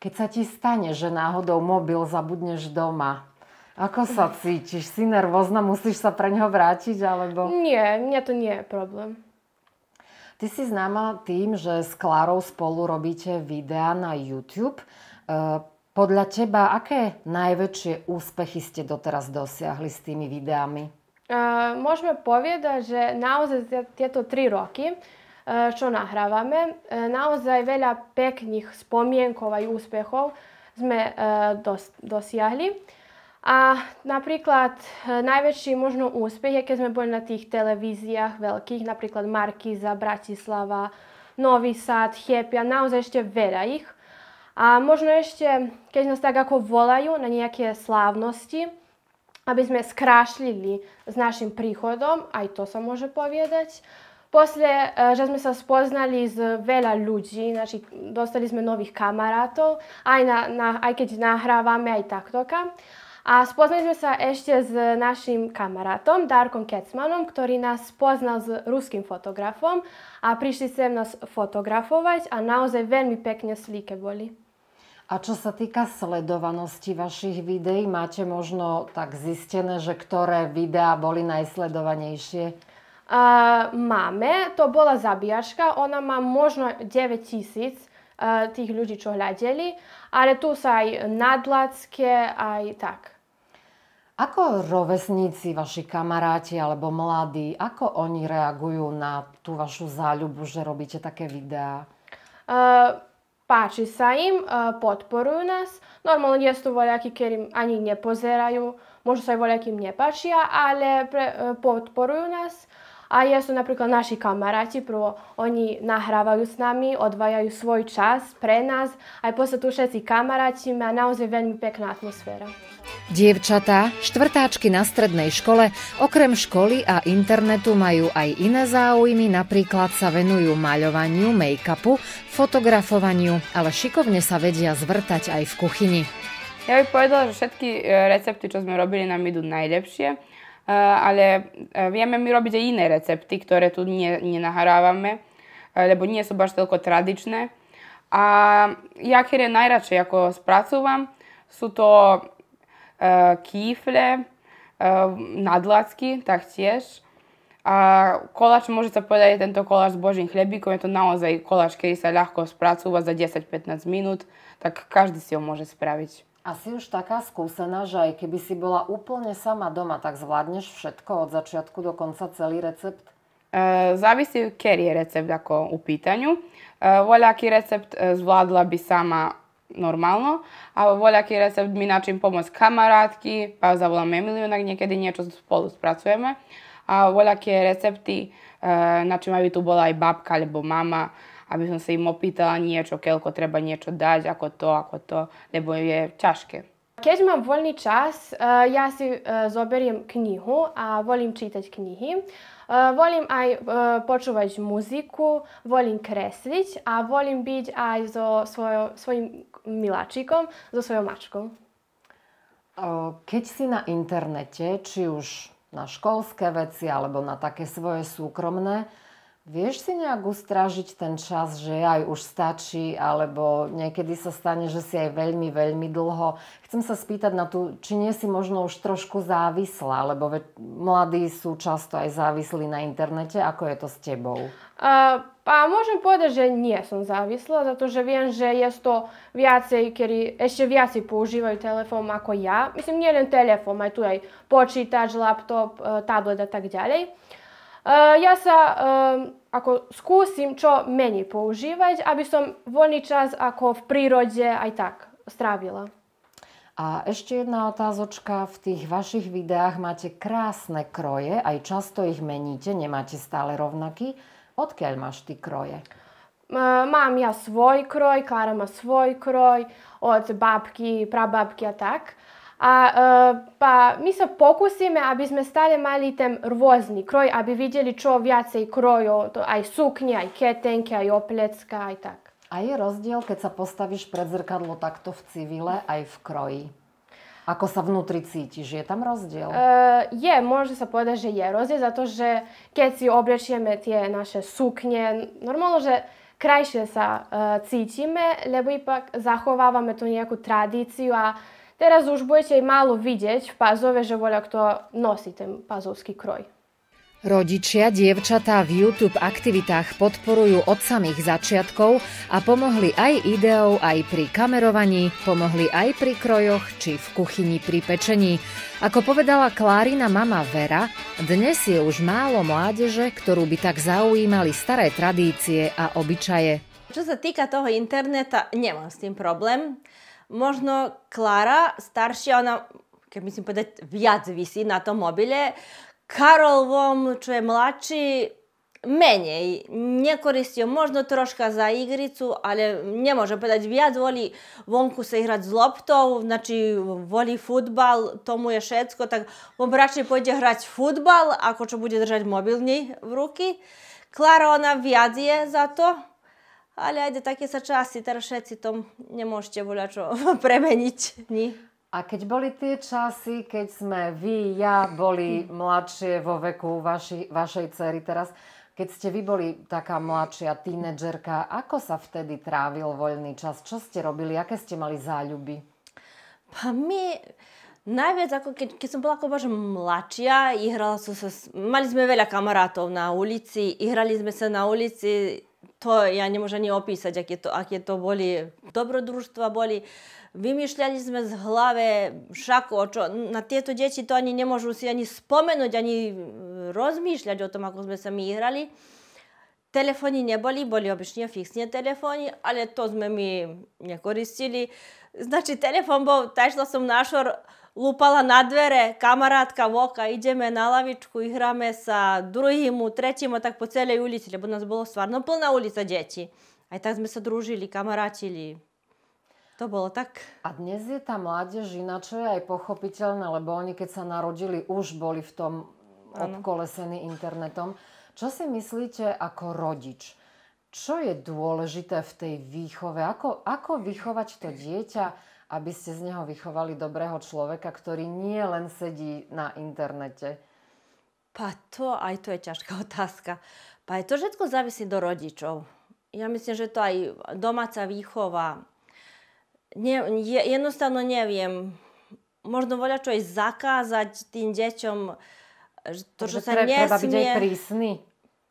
Keď sa ti stane, že náhodou mobil zabudneš doma, ako sa cítiš? Si nervózna? Musíš sa pre neho vrátiť? Alebo... Nie, mne to nie je problém. Ty si známa tým, že s Klárou spolu robíte videá na YouTube. E, podľa teba, aké najväčšie úspechy ste doteraz dosiahli s tými videami? E, môžeme povedať, že naozaj tieto tri roky, e, čo nahrávame, naozaj veľa pekných spomienkov a úspechov sme dosiahli. A napríklad e, najväčší možno úspech je, keď sme boli na tých televíziách veľkých, napríklad Markiza, Bratislava, Nový Sad, Chiepia, naozaj ešte veľa ich. A možno ešte, keď nás tak ako volajú na nejaké slávnosti, aby sme skrášlili s našim príchodom, aj to sa môže povedať. Posle, e, že sme sa spoznali s veľa ľudí, znači dostali sme nových kamarátov, aj, na, na, aj keď nahrávame aj taktoka. A spoznali sme sa ešte s našim kamarátom Darkom Kecmanom, ktorý nás poznal s ruským fotografom a prišli sem nás fotografovať a naozaj veľmi pekne slíke boli. A čo sa týka sledovanosti vašich videí, máte možno tak zistené, že ktoré videá boli najsledovanejšie? Uh, máme, to bola zabíjačka, ona má možno 9 tisíc uh, tých ľudí, čo hľadeli, ale tu sa aj nadlacké, aj tak. Ako rovesníci, vaši kamaráti alebo mladí, ako oni reagujú na tú vašu záľubu, že robíte také videá? Uh, páči sa im, uh, podporujú nás. Normálne ľudia sú voľakí, ktorí ani nepozerajú. Možno sa aj im nepáčia, ale pre, uh, podporujú nás. A ja sú napríklad naši kamaráti, prvo oni nahrávajú s nami, odvajajú svoj čas pre nás. Aj posle tu všetci kamaráti, má naozaj veľmi pekná atmosféra. Dievčatá, štvrtáčky na strednej škole, okrem školy a internetu majú aj iné záujmy, napríklad sa venujú maľovaniu, make-upu, fotografovaniu, ale šikovne sa vedia zvrtať aj v kuchyni. Ja by povedala, že všetky e, recepty, čo sme robili, nám idú najlepšie, e, ale e, vieme my robiť aj iné recepty, ktoré tu nenahrávame, lebo nie sú baš toľko tradičné. A ja, ktoré najradšej ako spracúvam, sú to kýfle, eh, nadlacky taktiež. A koláč, môže sa povedať, je tento koláč s božím chlebíkom. Je to naozaj koláč, ktorý sa ľahko spracúva za 10-15 minút, tak každý si ho môže spraviť. A si už taká skúsená, že aj keby si bola úplne sama doma, tak zvládneš všetko od začiatku do konca celý recept? Eh, závisí, ktorý je recept ako upýtaniu. Eh, voľaký recept zvládla by sama normálno, voľa voľaký recept mi načím pomôcť kamarátky, pa Emiliu, miliónak, niekedy niečo spolu spracujeme a voľaké recepty, e, na čím aby tu bola aj babka alebo mama, aby som sa im opýtala niečo, keľko treba niečo dať, ako to, ako to, lebo je ťažké. Keď mám voľný čas, e, ja si e, zoberiem knihu a volím čítať knihy. Volim aj počúvať muziku, volim kresliť a volim byť aj so svojo, svojim miláčikom, so svojou mačkou. Keď si na internete, či už na školské veci alebo na také svoje súkromné, Vieš si nejak ustražiť ten čas, že aj už stačí, alebo niekedy sa stane, že si aj veľmi, veľmi dlho. Chcem sa spýtať na tú, či nie si možno už trošku závislá, lebo mladí sú často aj závislí na internete. Ako je to s tebou? a môžem povedať, že nie som závislá, pretože viem, že je to viacej, ktorí ešte viacej používajú telefón ako ja. Myslím, nie len telefón, aj tu aj počítač, laptop, e, tablet a tak ďalej ja sa ako skúsim, čo meni používať, aby som voľný čas ako v prírode aj tak strávila. A ešte jedna otázočka. V tých vašich videách máte krásne kroje, aj často ich meníte, nemáte stále rovnaký. Odkiaľ máš ty kroje? Mám ja svoj kroj, Klára má svoj kroj, od babky, prababky a tak. A, eh, pa mi sa pokusíme, aby sme stále mali ten rôzny kroj, aby videli čo viacej krojov, to aj sukne, aj ketenke, aj oplecka, aj tak. A je rozdiel, keď sa postavíš pred zrkadlo takto v civile aj v kroji? Ako sa vnútri cítiš? Je tam rozdiel? E, je, môže sa povedať, že je rozdiel, že keď si oblečieme tie naše sukne, normálno, že krajšie sa e, cítime, lebo ipak zachovávame tú nejakú tradíciu a Teraz už budete málo vidieť v pázove, že voľa kto nosí ten pázovský kroj. Rodičia dievčatá v YouTube aktivitách podporujú od samých začiatkov a pomohli aj ideou, aj pri kamerovaní, pomohli aj pri krojoch či v kuchyni pri pečení. Ako povedala Klárina mama Vera, dnes je už málo mládeže, ktorú by tak zaujímali staré tradície a obyčaje. Čo sa týka toho interneta, nemám s tým problém možno Klara, staršia, ona, keď myslím povedať, viac vysí na tom mobile. Karol Vom, čo je mladší, menej. Ne koristio možno troška za igricu, ale nemôžem povedať, viac Vjac voli vonku sa hrať z loptov, znači voli futbal, tomu je všetko, tak on radšej pôjde hrať futbal, ako čo bude držať mobilni v ruky. Klara ona viac je za to, ale ajde, také sa časy, teraz všetci to nemôžete voľa čo premeniť. Ni. A keď boli tie časy, keď sme vy, ja boli mm. mladšie vo veku vaši, vašej cery teraz, keď ste vy boli taká mladšia tínedžerka, ako sa vtedy trávil voľný čas? Čo ste robili? Aké ste mali záľuby? Pa my... Najviac, ako keď, keď som bola ako baš mladšia, ihrala som sa, mali sme veľa kamarátov na ulici, ihrali sme sa na ulici, to ja ne možem ni opisati, to, ak je to boli dobro društva, boli vymišljali smo z glave šako, čo, na tieto dječi to ani ne možu si ani spomenuti, ani rozmišljati o tom ako smo se mi igrali. Telefoni ne boli, boli običnije fiksnije telefoni, to sme mi ne Znači, telefon bol, taj što sam našao, Lúpala na dvere, kamarátka voka, ideme na lavičku hráme sa drugimu, trećima, tak po celej ulici, lebo nás bolo stvarno plná ulica deti. Aj tak sme sa družili, kamarátili. To bolo tak. A dnes je tá mládež je aj pochopiteľné, lebo oni keď sa narodili, už boli v tom obkolesení internetom. Čo si myslíte ako rodič? Čo je dôležité v tej výchove? Ako, ako vychovať to dieťa? aby ste z neho vychovali dobrého človeka, ktorý nie len sedí na internete? Pa to, aj to je ťažká otázka. Pa je to všetko závisí do rodičov. Ja myslím, že to aj domáca výchova. je, jednostavno neviem. Možno voľa čo aj zakázať tým deťom, to, že sa nesmie... Treba byť aj prísny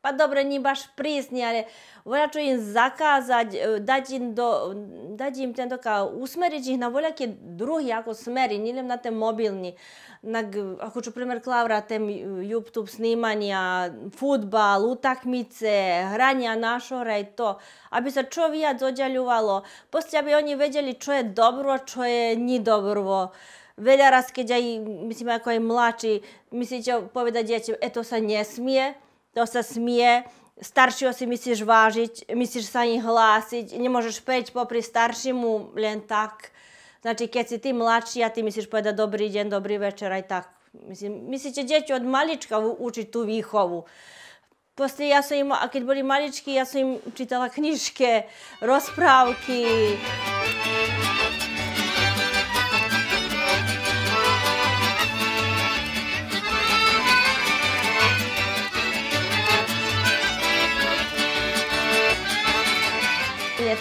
pa dobre, nie baš prísni, ale volja ću im zakázať, e, dať im, do, dať im ten toka, usmeriť ich na voljake drugi ako smeri, nilim na ten mobilný. Na, ako čo primer klavra ten YouTube snímania, futbal, utakmice, hrania našora i to. aby sa čo viac dođaljuvalo, poslije aby oni vedeli, čo je dobro, čo je ni Veľa raz, keď aj, myslím, ako aj mladší, myslíte povedať dieťa, e to sa nesmie, to sa smie, staršieho si myslíš vážiť, myslíš sa ani hlásiť, nemôžeš prejsť popri staršímu len tak. Znači, keď si ty mladší a ty myslíš povedať dobrý deň, dobrý večer, aj tak. Myslím, myslíte, deti od malička učiť tú výchovu. Poslije ja som im, a keď boli maličky, ja som im čítala čitala rozprávky. Muzika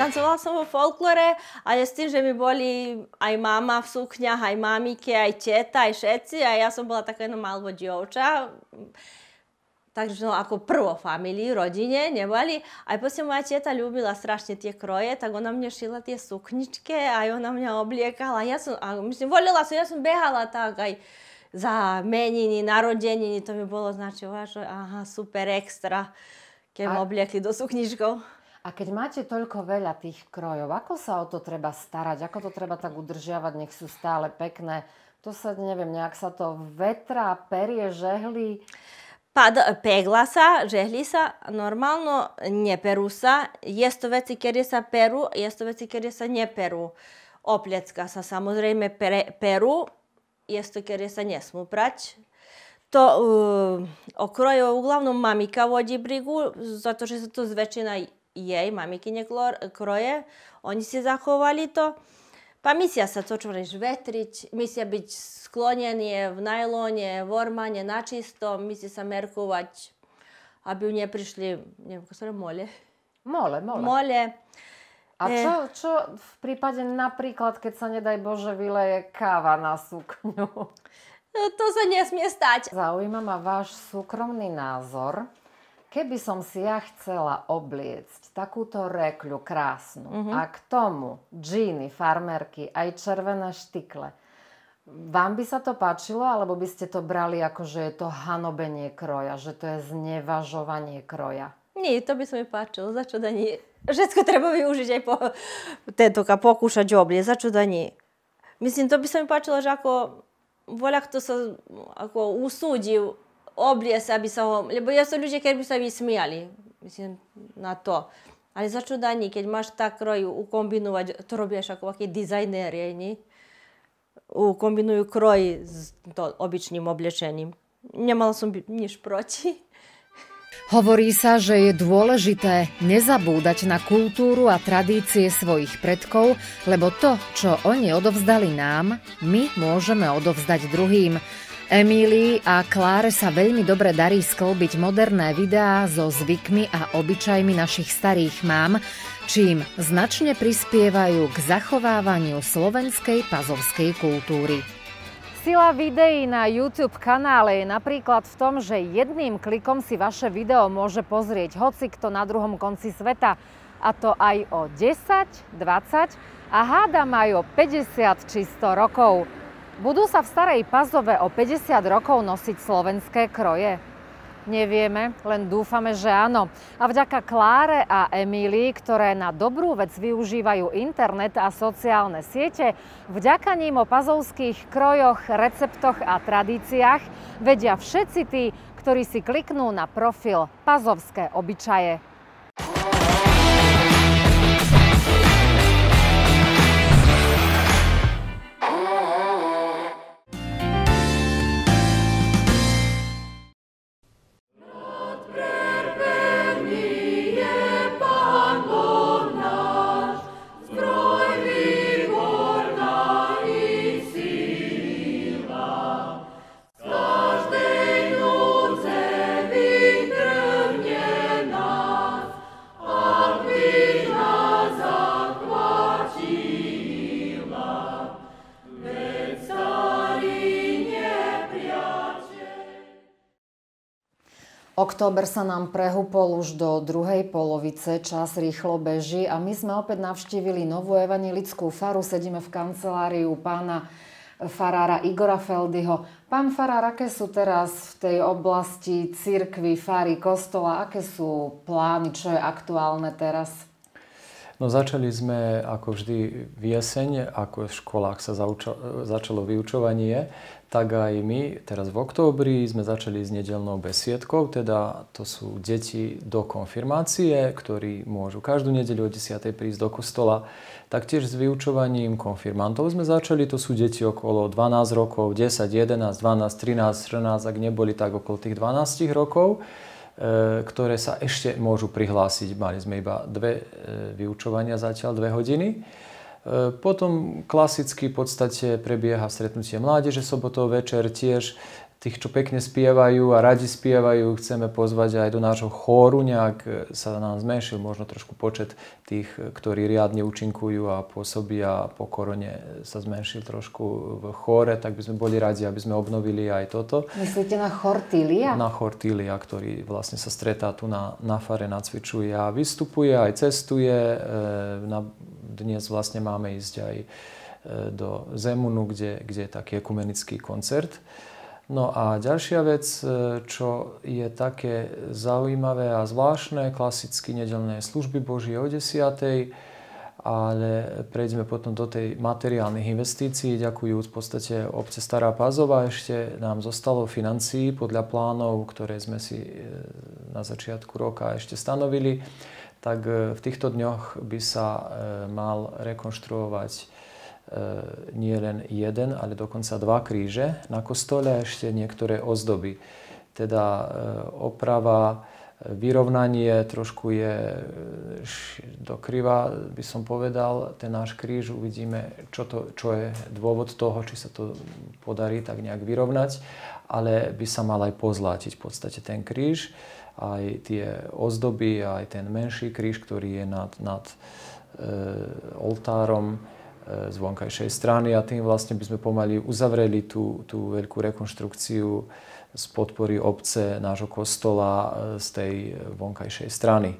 Tancovala som vo folklore, ale s tým, že mi boli aj mama v sukňach, aj mamike, aj teta, aj všetci a ja som bola taká jedno malvo dievča. Takže no, ako prvo familii, rodine, neboli. Aj potom moja teta ľúbila strašne tie kroje, tak ona mne šila tie sukničke, aj ona mňa obliekala. Ja som, a, myslím, volila som, ja som behala tak, aj za meniny, narodeniny, to mi bolo znači, že aha, super, extra, keď ma obliekli do sukničkov. A keď máte toľko veľa tých krojov, ako sa o to treba starať? Ako to treba tak udržiavať? Nech sú stále pekné. To sa, neviem, nejak sa to vetrá, perie, žehli. Pad, e, pegla sa, žehli sa, normálno neperú sa. Je to veci, kedy sa perú, je to veci, kedy sa neperú. Oplecka sa samozrejme pere, peru, jest to, kedy sa nesmú prať. To uh, e, okroje uglavnom mamika vodi brigu, zato že se to zväčšina jej mamikine kroje, oni si zahovali to. Pa misija sad, to ću vetrić, misija bić sklonjenije v najlonje, v ormanje, načisto, misija sam merkovać, a bi u nje prišli, ne znam kako se molje. Mole, mole. Mole. A eh. čo, čo v prípade napríklad, keď sa nedaj Bože vyleje káva na sukňu? Eh, to sa nesmie stať. Zaujíma ma váš súkromný názor Keby som si ja chcela obliecť takúto rekľu krásnu mm-hmm. a k tomu džíny, farmerky, aj červené štikle, vám by sa to páčilo, alebo by ste to brali ako, že je to hanobenie kroja, že to je znevažovanie kroja? Nie, to by sa mi páčilo, za čo da nie. Všetko treba využiť aj po... Tetoka, pokúšať obliecť, za čo da nie. Myslím, to by sa mi páčilo, že ako voľa kto sa ako oblie aby sa ho... lebo ja ljudi ľudia, ktorí by sa vysmiali na to. Ale za čo ni, keď máš tak kroj ukombinovať, to robíš ako aký dizajner, je, ni? Ukombinuju kroj s to obyčným oblečením. Nemala som nič proti. Hovorí sa, že je dôležité nezabúdať na kultúru a tradície svojich predkov, lebo to, čo oni odovzdali nám, my môžeme odovzdať druhým. Emílii a Kláre sa veľmi dobre darí sklbiť moderné videá so zvykmi a obyčajmi našich starých mám, čím značne prispievajú k zachovávaniu slovenskej pazovskej kultúry. Sila videí na YouTube kanále je napríklad v tom, že jedným klikom si vaše video môže pozrieť hoci kto na druhom konci sveta. A to aj o 10, 20 a hádam aj o 50 či 100 rokov. Budú sa v Starej Pazove o 50 rokov nosiť slovenské kroje? Nevieme, len dúfame, že áno. A vďaka Kláre a Emílii, ktoré na dobrú vec využívajú internet a sociálne siete, vďaka ním o pazovských krojoch, receptoch a tradíciách vedia všetci tí, ktorí si kliknú na profil Pazovské obyčaje. Október sa nám prehúpol už do druhej polovice, čas rýchlo beží a my sme opäť navštívili novú evanilickú faru. Sedíme v kanceláriu pána farára Igora Feldyho. Pán farár, aké sú teraz v tej oblasti církvy, fary, kostola, aké sú plány, čo je aktuálne teraz? No začali sme ako vždy v jeseň, ako v školách sa zauča- začalo vyučovanie, tak aj my teraz v októbri sme začali s nedelnou besiedkou, teda to sú deti do konfirmácie, ktorí môžu každú nedeľu o 10. prísť do kostola. Taktiež s vyučovaním konfirmantov sme začali, to sú deti okolo 12 rokov, 10, 11, 12, 13, 14, ak neboli tak okolo tých 12 rokov e, ktoré sa ešte môžu prihlásiť. Mali sme iba dve e, vyučovania zatiaľ, dve hodiny. E, potom klasicky v podstate prebieha stretnutie mládeže sobotov večer tiež tých, čo pekne spievajú a radi spievajú, chceme pozvať aj do nášho chóru, nejak e, sa nám zmenšil možno trošku počet tých, e, ktorí riadne účinkujú a pôsobia po korone sa zmenšil trošku v chóre, tak by sme boli radi, aby sme obnovili aj toto. Myslíte na Chortília? Na Chortília, ktorý vlastne sa stretá tu na, na fare, nacvičuje a vystupuje, aj cestuje na dnes vlastne máme ísť aj e, do Zemunu, kde, kde je taký ekumenický koncert. No a ďalšia vec, e, čo je také zaujímavé a zvláštne, klasicky nedelné služby Božie o 10. Ale prejdeme potom do tej materiálnych investícií. Ďakujúc v podstate obce Stará Pázova ešte nám zostalo financií podľa plánov, ktoré sme si e, na začiatku roka ešte stanovili tak e, v týchto dňoch by sa e, mal rekonštruovať e, nie len jeden, ale dokonca dva kríže. Na kostole ešte niektoré ozdoby. Teda oprava, vyrovnanie trošku je do kriva, by som povedal. Ten náš kríž uvidíme, čo, to, čo je dôvod toho, či sa to podarí tak nejak vyrovnať, ale by sa mal aj pozlátiť v podstate ten kríž aj tie ozdoby, aj ten menší kríž, ktorý je nad, nad e, oltárom e, z vonkajšej strany a tým vlastne by sme pomaly uzavreli tú, tú veľkú rekonštrukciu z podpory obce nášho kostola e, z tej vonkajšej strany.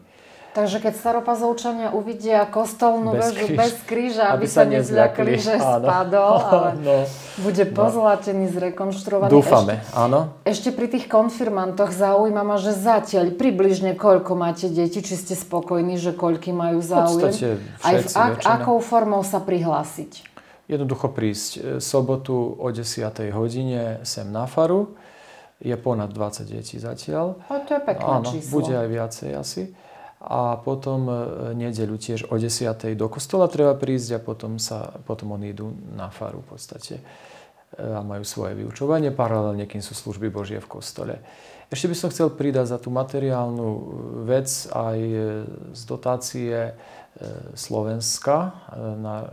Takže keď staropazovčania uvidia kostolnú bez väžu kríž, bez kríža, aby, aby sa nezľakli, že áno. spadol, ale no. bude no. pozlatený, no. zrekonštruovaný. Dúfame, ešte, áno. Ešte pri tých konfirmantoch zaujíma ma, že zatiaľ približne koľko máte deti, či ste spokojní, že koľky majú záujem. V podstate Aj v ak, akou formou sa prihlásiť? Jednoducho prísť e, sobotu o 10. hodine sem na faru. Je ponad 20 detí zatiaľ. A to je pekné áno, číslo. bude aj viacej asi a potom e, nedeľu tiež o 10. do kostola treba prísť a potom, sa, potom oni idú na faru v podstate e, a majú svoje vyučovanie paralelne, kým sú služby Božie v kostole. Ešte by som chcel pridať za tú materiálnu e, vec aj z dotácie Slovenska na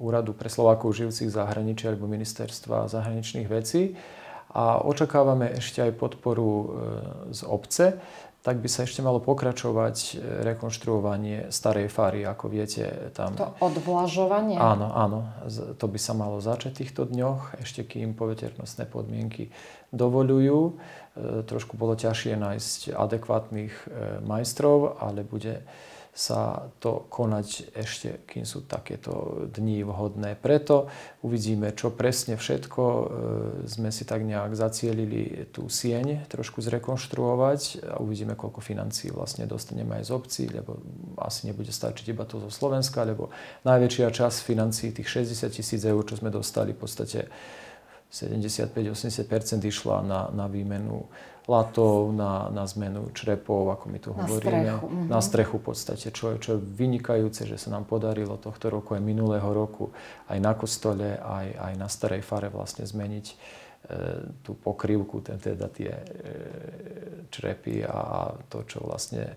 Úradu pre Slovákov žijúcich v zahraničí alebo Ministerstva zahraničných vecí a očakávame ešte aj podporu z obce, tak by sa ešte malo pokračovať e, rekonštruovanie starej fary, ako viete tam. To odvlažovanie? Áno, áno. To by sa malo začať v týchto dňoch, ešte kým poveternostné podmienky dovolujú. E, trošku bolo ťažšie nájsť adekvátnych e, majstrov, ale bude sa to konať ešte, kým sú takéto dni vhodné. Preto uvidíme, čo presne všetko e, sme si tak nejak zacielili tú sieň trošku zrekonštruovať a uvidíme, koľko financií vlastne dostaneme aj z obcí, lebo asi nebude stačiť iba to zo Slovenska, lebo najväčšia časť financí tých 60 tisíc eur, čo sme dostali, v podstate 75-80% išla na, na výmenu latov, na, na zmenu črepov, ako my tu na hovoríme. Strechu. Mhm. Na strechu v podstate, čo je, čo je vynikajúce, že sa nám podarilo tohto roku aj minulého roku aj na kostole, aj, aj na starej fare vlastne zmeniť e, tú pokrývku, ten, teda tie e, črepy a to, čo vlastne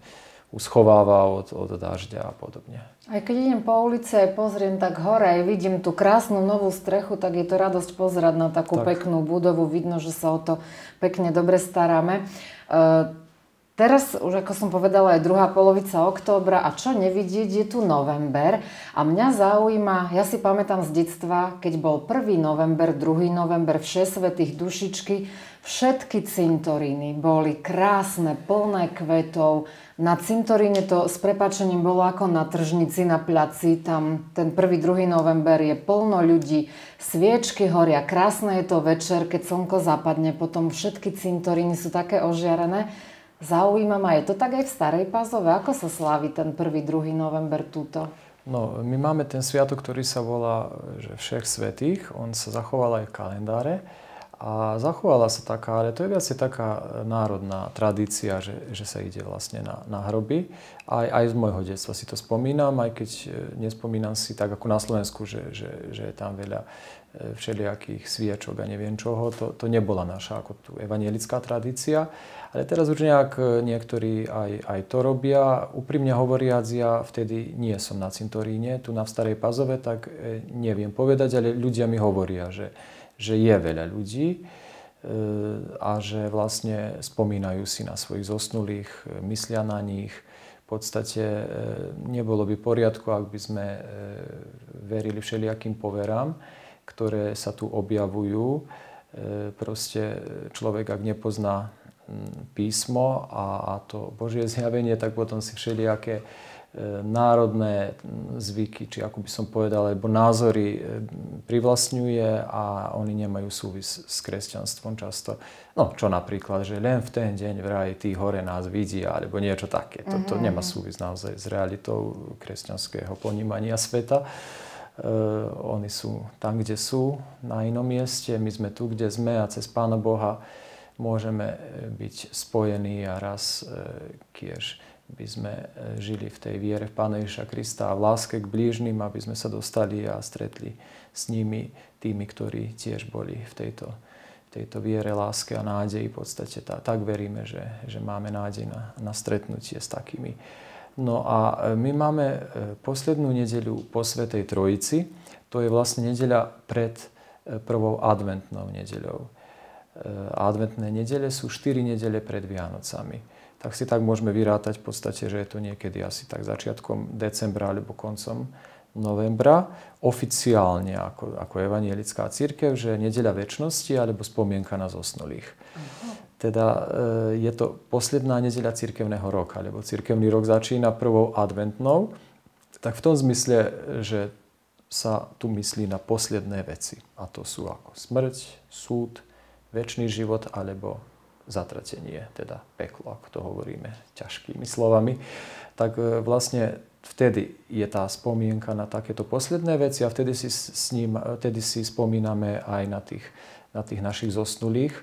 uschováva od, od dažďa a podobne. Aj keď idem po ulici a pozriem tak hore, a vidím tú krásnu novú strechu, tak je to radosť pozerať na takú tak. peknú budovu. Vidno, že sa o to pekne dobre staráme. E, Teraz už, ako som povedala, je druhá polovica októbra a čo nevidieť, je tu november. A mňa zaujíma, ja si pamätám z detstva, keď bol 1. november, 2. november, všesvetých dušičky, všetky cintoríny boli krásne, plné kvetov, na cintoríne to s prepačením bolo ako na tržnici, na placi. Tam ten 1. 2. november je plno ľudí. Sviečky horia, krásne je to večer, keď slnko zapadne, potom všetky cintoríny sú také ožiarené. Zaujíma ma, je to tak aj v Starej Pazove? Ako sa slávi ten 1. 2. november túto? No, my máme ten sviatok, ktorý sa volá že Všech svetých. On sa zachoval aj v kalendáre. A zachovala sa taká, ale to je viac taká e, národná tradícia, že, že sa ide vlastne na, na hroby. Aj, aj z môjho detstva si to spomínam, aj keď e, nespomínam si tak ako na Slovensku, že, že, že je tam veľa e, všelijakých sviečok a neviem čoho. To, to nebola naša ako tu evanielická tradícia. Ale teraz už nejak niektorí aj, aj to robia. Úprimne hovoriac, ja vtedy nie som na cintoríne, tu na Starej Pazove, tak neviem povedať, ale ľudia mi hovoria, že že je veľa ľudí e, a že vlastne spomínajú si na svojich zosnulých, e, myslia na nich. V podstate e, nebolo by poriadku, ak by sme verili všelijakým poverám, ktoré sa tu objavujú. Proste človek, ak nepozná písmo a, to Božie zjavenie, tak potom si všelijaké národné zvyky, či ako by som povedal, alebo názory e, privlastňuje a oni nemajú súvis s kresťanstvom často. No, čo napríklad, že len v ten deň vraj tí hore nás vidia, alebo niečo také. To, to mhm. nemá súvis naozaj s realitou kresťanského ponímania sveta. E, oni sú tam, kde sú, na inom mieste, my sme tu, kde sme a cez Pána Boha môžeme e, byť spojení a raz e, kiež aby sme e, žili v tej viere v Pána Ježiša Krista a v láske k blížnym, aby sme sa dostali a stretli s nimi, tými, ktorí tiež boli v tejto, tejto viere, láske a nádeji. V podstate tá, tak veríme, že, že máme nádej na, na stretnutie s takými. No a e, my máme e, poslednú nedeľu po Svetej Trojici. To je vlastne nedeľa pred prvou adventnou nedeľou. Adventné nedele sú štyri nedele pred Vianocami tak si tak môžeme vyrátať v podstate, že je to niekedy asi tak začiatkom decembra alebo koncom novembra, oficiálne ako, ako evanielická církev, že nedeľa väčšnosti alebo spomienka na zosnulých. Mhm. Teda e, je to posledná nedeľa církevného roka, lebo církevný rok začína prvou adventnou, tak v tom zmysle, že sa tu myslí na posledné veci. A to sú ako smrť, súd, väčší život alebo zatratenie, teda peklo, ako to hovoríme ťažkými slovami, tak e, vlastne vtedy je tá spomienka na takéto posledné veci a vtedy si, s ním, vtedy e, si spomíname aj na tých, na tých našich zosnulých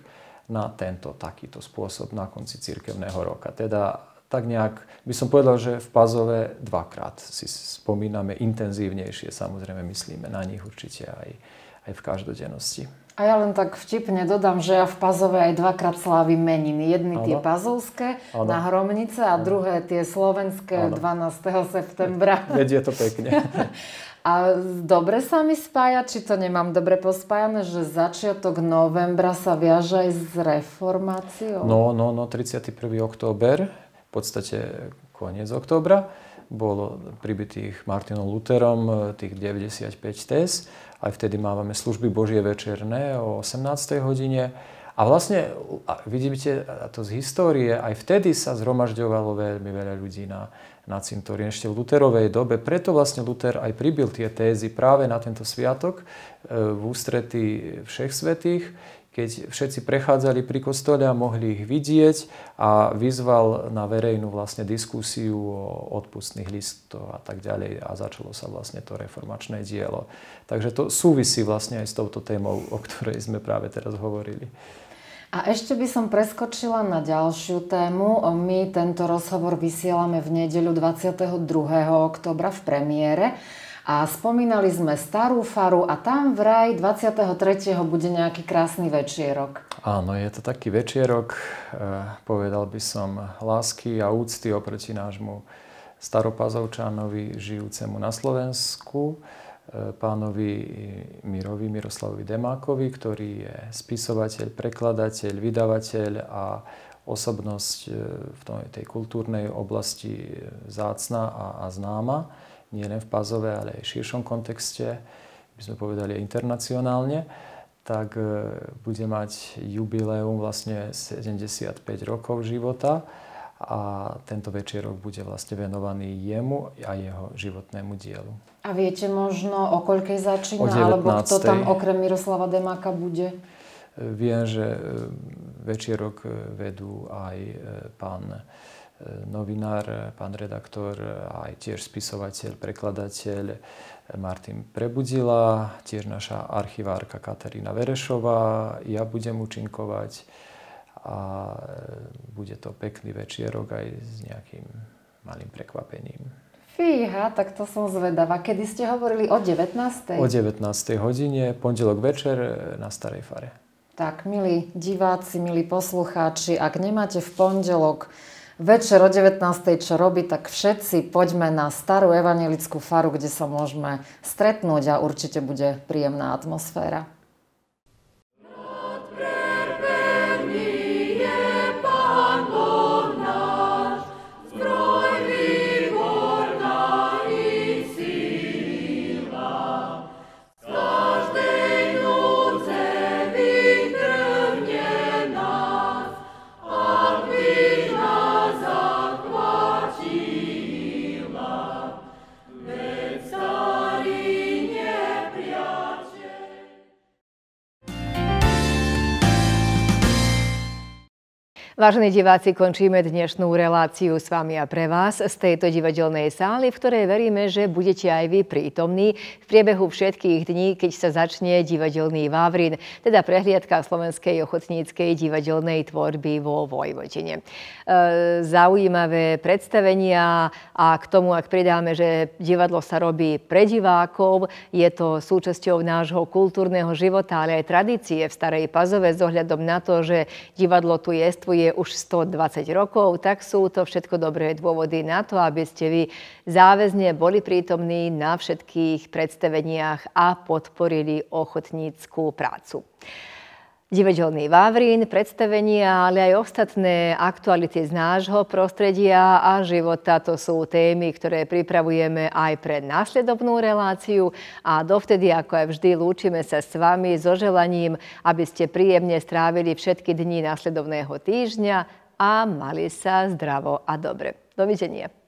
na tento takýto spôsob na konci cirkevného roka. Teda tak nejak by som povedal, že v Pazove dvakrát si spomíname intenzívnejšie, samozrejme myslíme na nich určite aj, aj v každodennosti. A ja len tak vtipne dodám, že ja v Pazove aj dvakrát slávim meniny. Jedny ano. tie pazovské ano. na Hromnice a ano. druhé tie slovenské ano. 12. septembra. Veď je to pekne. a dobre sa mi spája, či to nemám dobre pospájane, že začiatok novembra sa viaže aj s reformáciou? No, no, no, 31. október, v podstate koniec októbra, bolo pribitých Martinom Luterom eh, tých 95 test aj vtedy máme služby Božie večerné o 18. hodine. A vlastne, vidíte to z histórie, aj vtedy sa zhromažďovalo veľmi veľa ľudí na, na cintorín ešte v Luterovej dobe. Preto vlastne Luther aj pribil tie tézy práve na tento sviatok e, v ústretí všech svetých keď všetci prechádzali pri kostole a mohli ich vidieť a vyzval na verejnú vlastne diskusiu o odpustných listoch a tak ďalej a začalo sa vlastne to reformačné dielo. Takže to súvisí vlastne aj s touto témou, o ktorej sme práve teraz hovorili. A ešte by som preskočila na ďalšiu tému. My tento rozhovor vysielame v nedeľu 22. oktobra v premiére a spomínali sme Starú faru a tam vraj 23. bude nejaký krásny večierok. Áno, je to taký večierok, e, povedal by som, lásky a úcty oproti nášmu staropazovčanovi žijúcemu na Slovensku, e, pánovi Mirovi Miroslavovi Demákovi, ktorý je spisovateľ, prekladateľ, vydavateľ a osobnosť e, v tej kultúrnej oblasti zácna a, a známa len v Pazove, ale aj v širšom kontexte, by sme povedali internacionálne, tak e, bude mať jubileum vlastne 75 rokov života a tento večerok bude vlastne venovaný jemu a jeho životnému dielu. A viete možno, o koľkej začína, o 19. alebo kto tam okrem Miroslava Demáka bude? E, viem, že e, večerok vedú aj pán novinár, pán redaktor a aj tiež spisovateľ, prekladateľ Martin Prebudila, tiež naša archivárka Katarína Verešová, ja budem účinkovať a e, bude to pekný večierok aj s nejakým malým prekvapením. Fíha, tak to som zvedavá. Kedy ste hovorili o 19. O 19. hodine, pondelok večer e, na Starej Fare. Tak, milí diváci, milí poslucháči, ak nemáte v pondelok večer o 19. čo robí, tak všetci poďme na starú evangelickú faru, kde sa môžeme stretnúť a určite bude príjemná atmosféra. Vážení diváci, končíme dnešnú reláciu s vami a pre vás z tejto divadelnej sály, v ktorej veríme, že budete aj vy prítomní v priebehu všetkých dní, keď sa začne divadelný Vávrin, teda prehliadka slovenskej ochotníckej divadelnej tvorby vo Vojvodine. E, zaujímavé predstavenia a k tomu, ak pridáme, že divadlo sa robí pre divákov, je to súčasťou nášho kultúrneho života, ale aj tradície v Starej Pazove s ohľadom na to, že divadlo tu jestvuje už 120 rokov, tak sú to všetko dobré dôvody na to, aby ste vy záväzne boli prítomní na všetkých predstaveniach a podporili ochotníckú prácu divadelný Vavrín, predstavenia, ale aj ostatné aktuality z nášho prostredia a života. To sú témy, ktoré pripravujeme aj pre následovnú reláciu a dovtedy, ako aj vždy, lúčime sa s vami so želaním, aby ste príjemne strávili všetky dni následovného týždňa a mali sa zdravo a dobre. Dovidenia.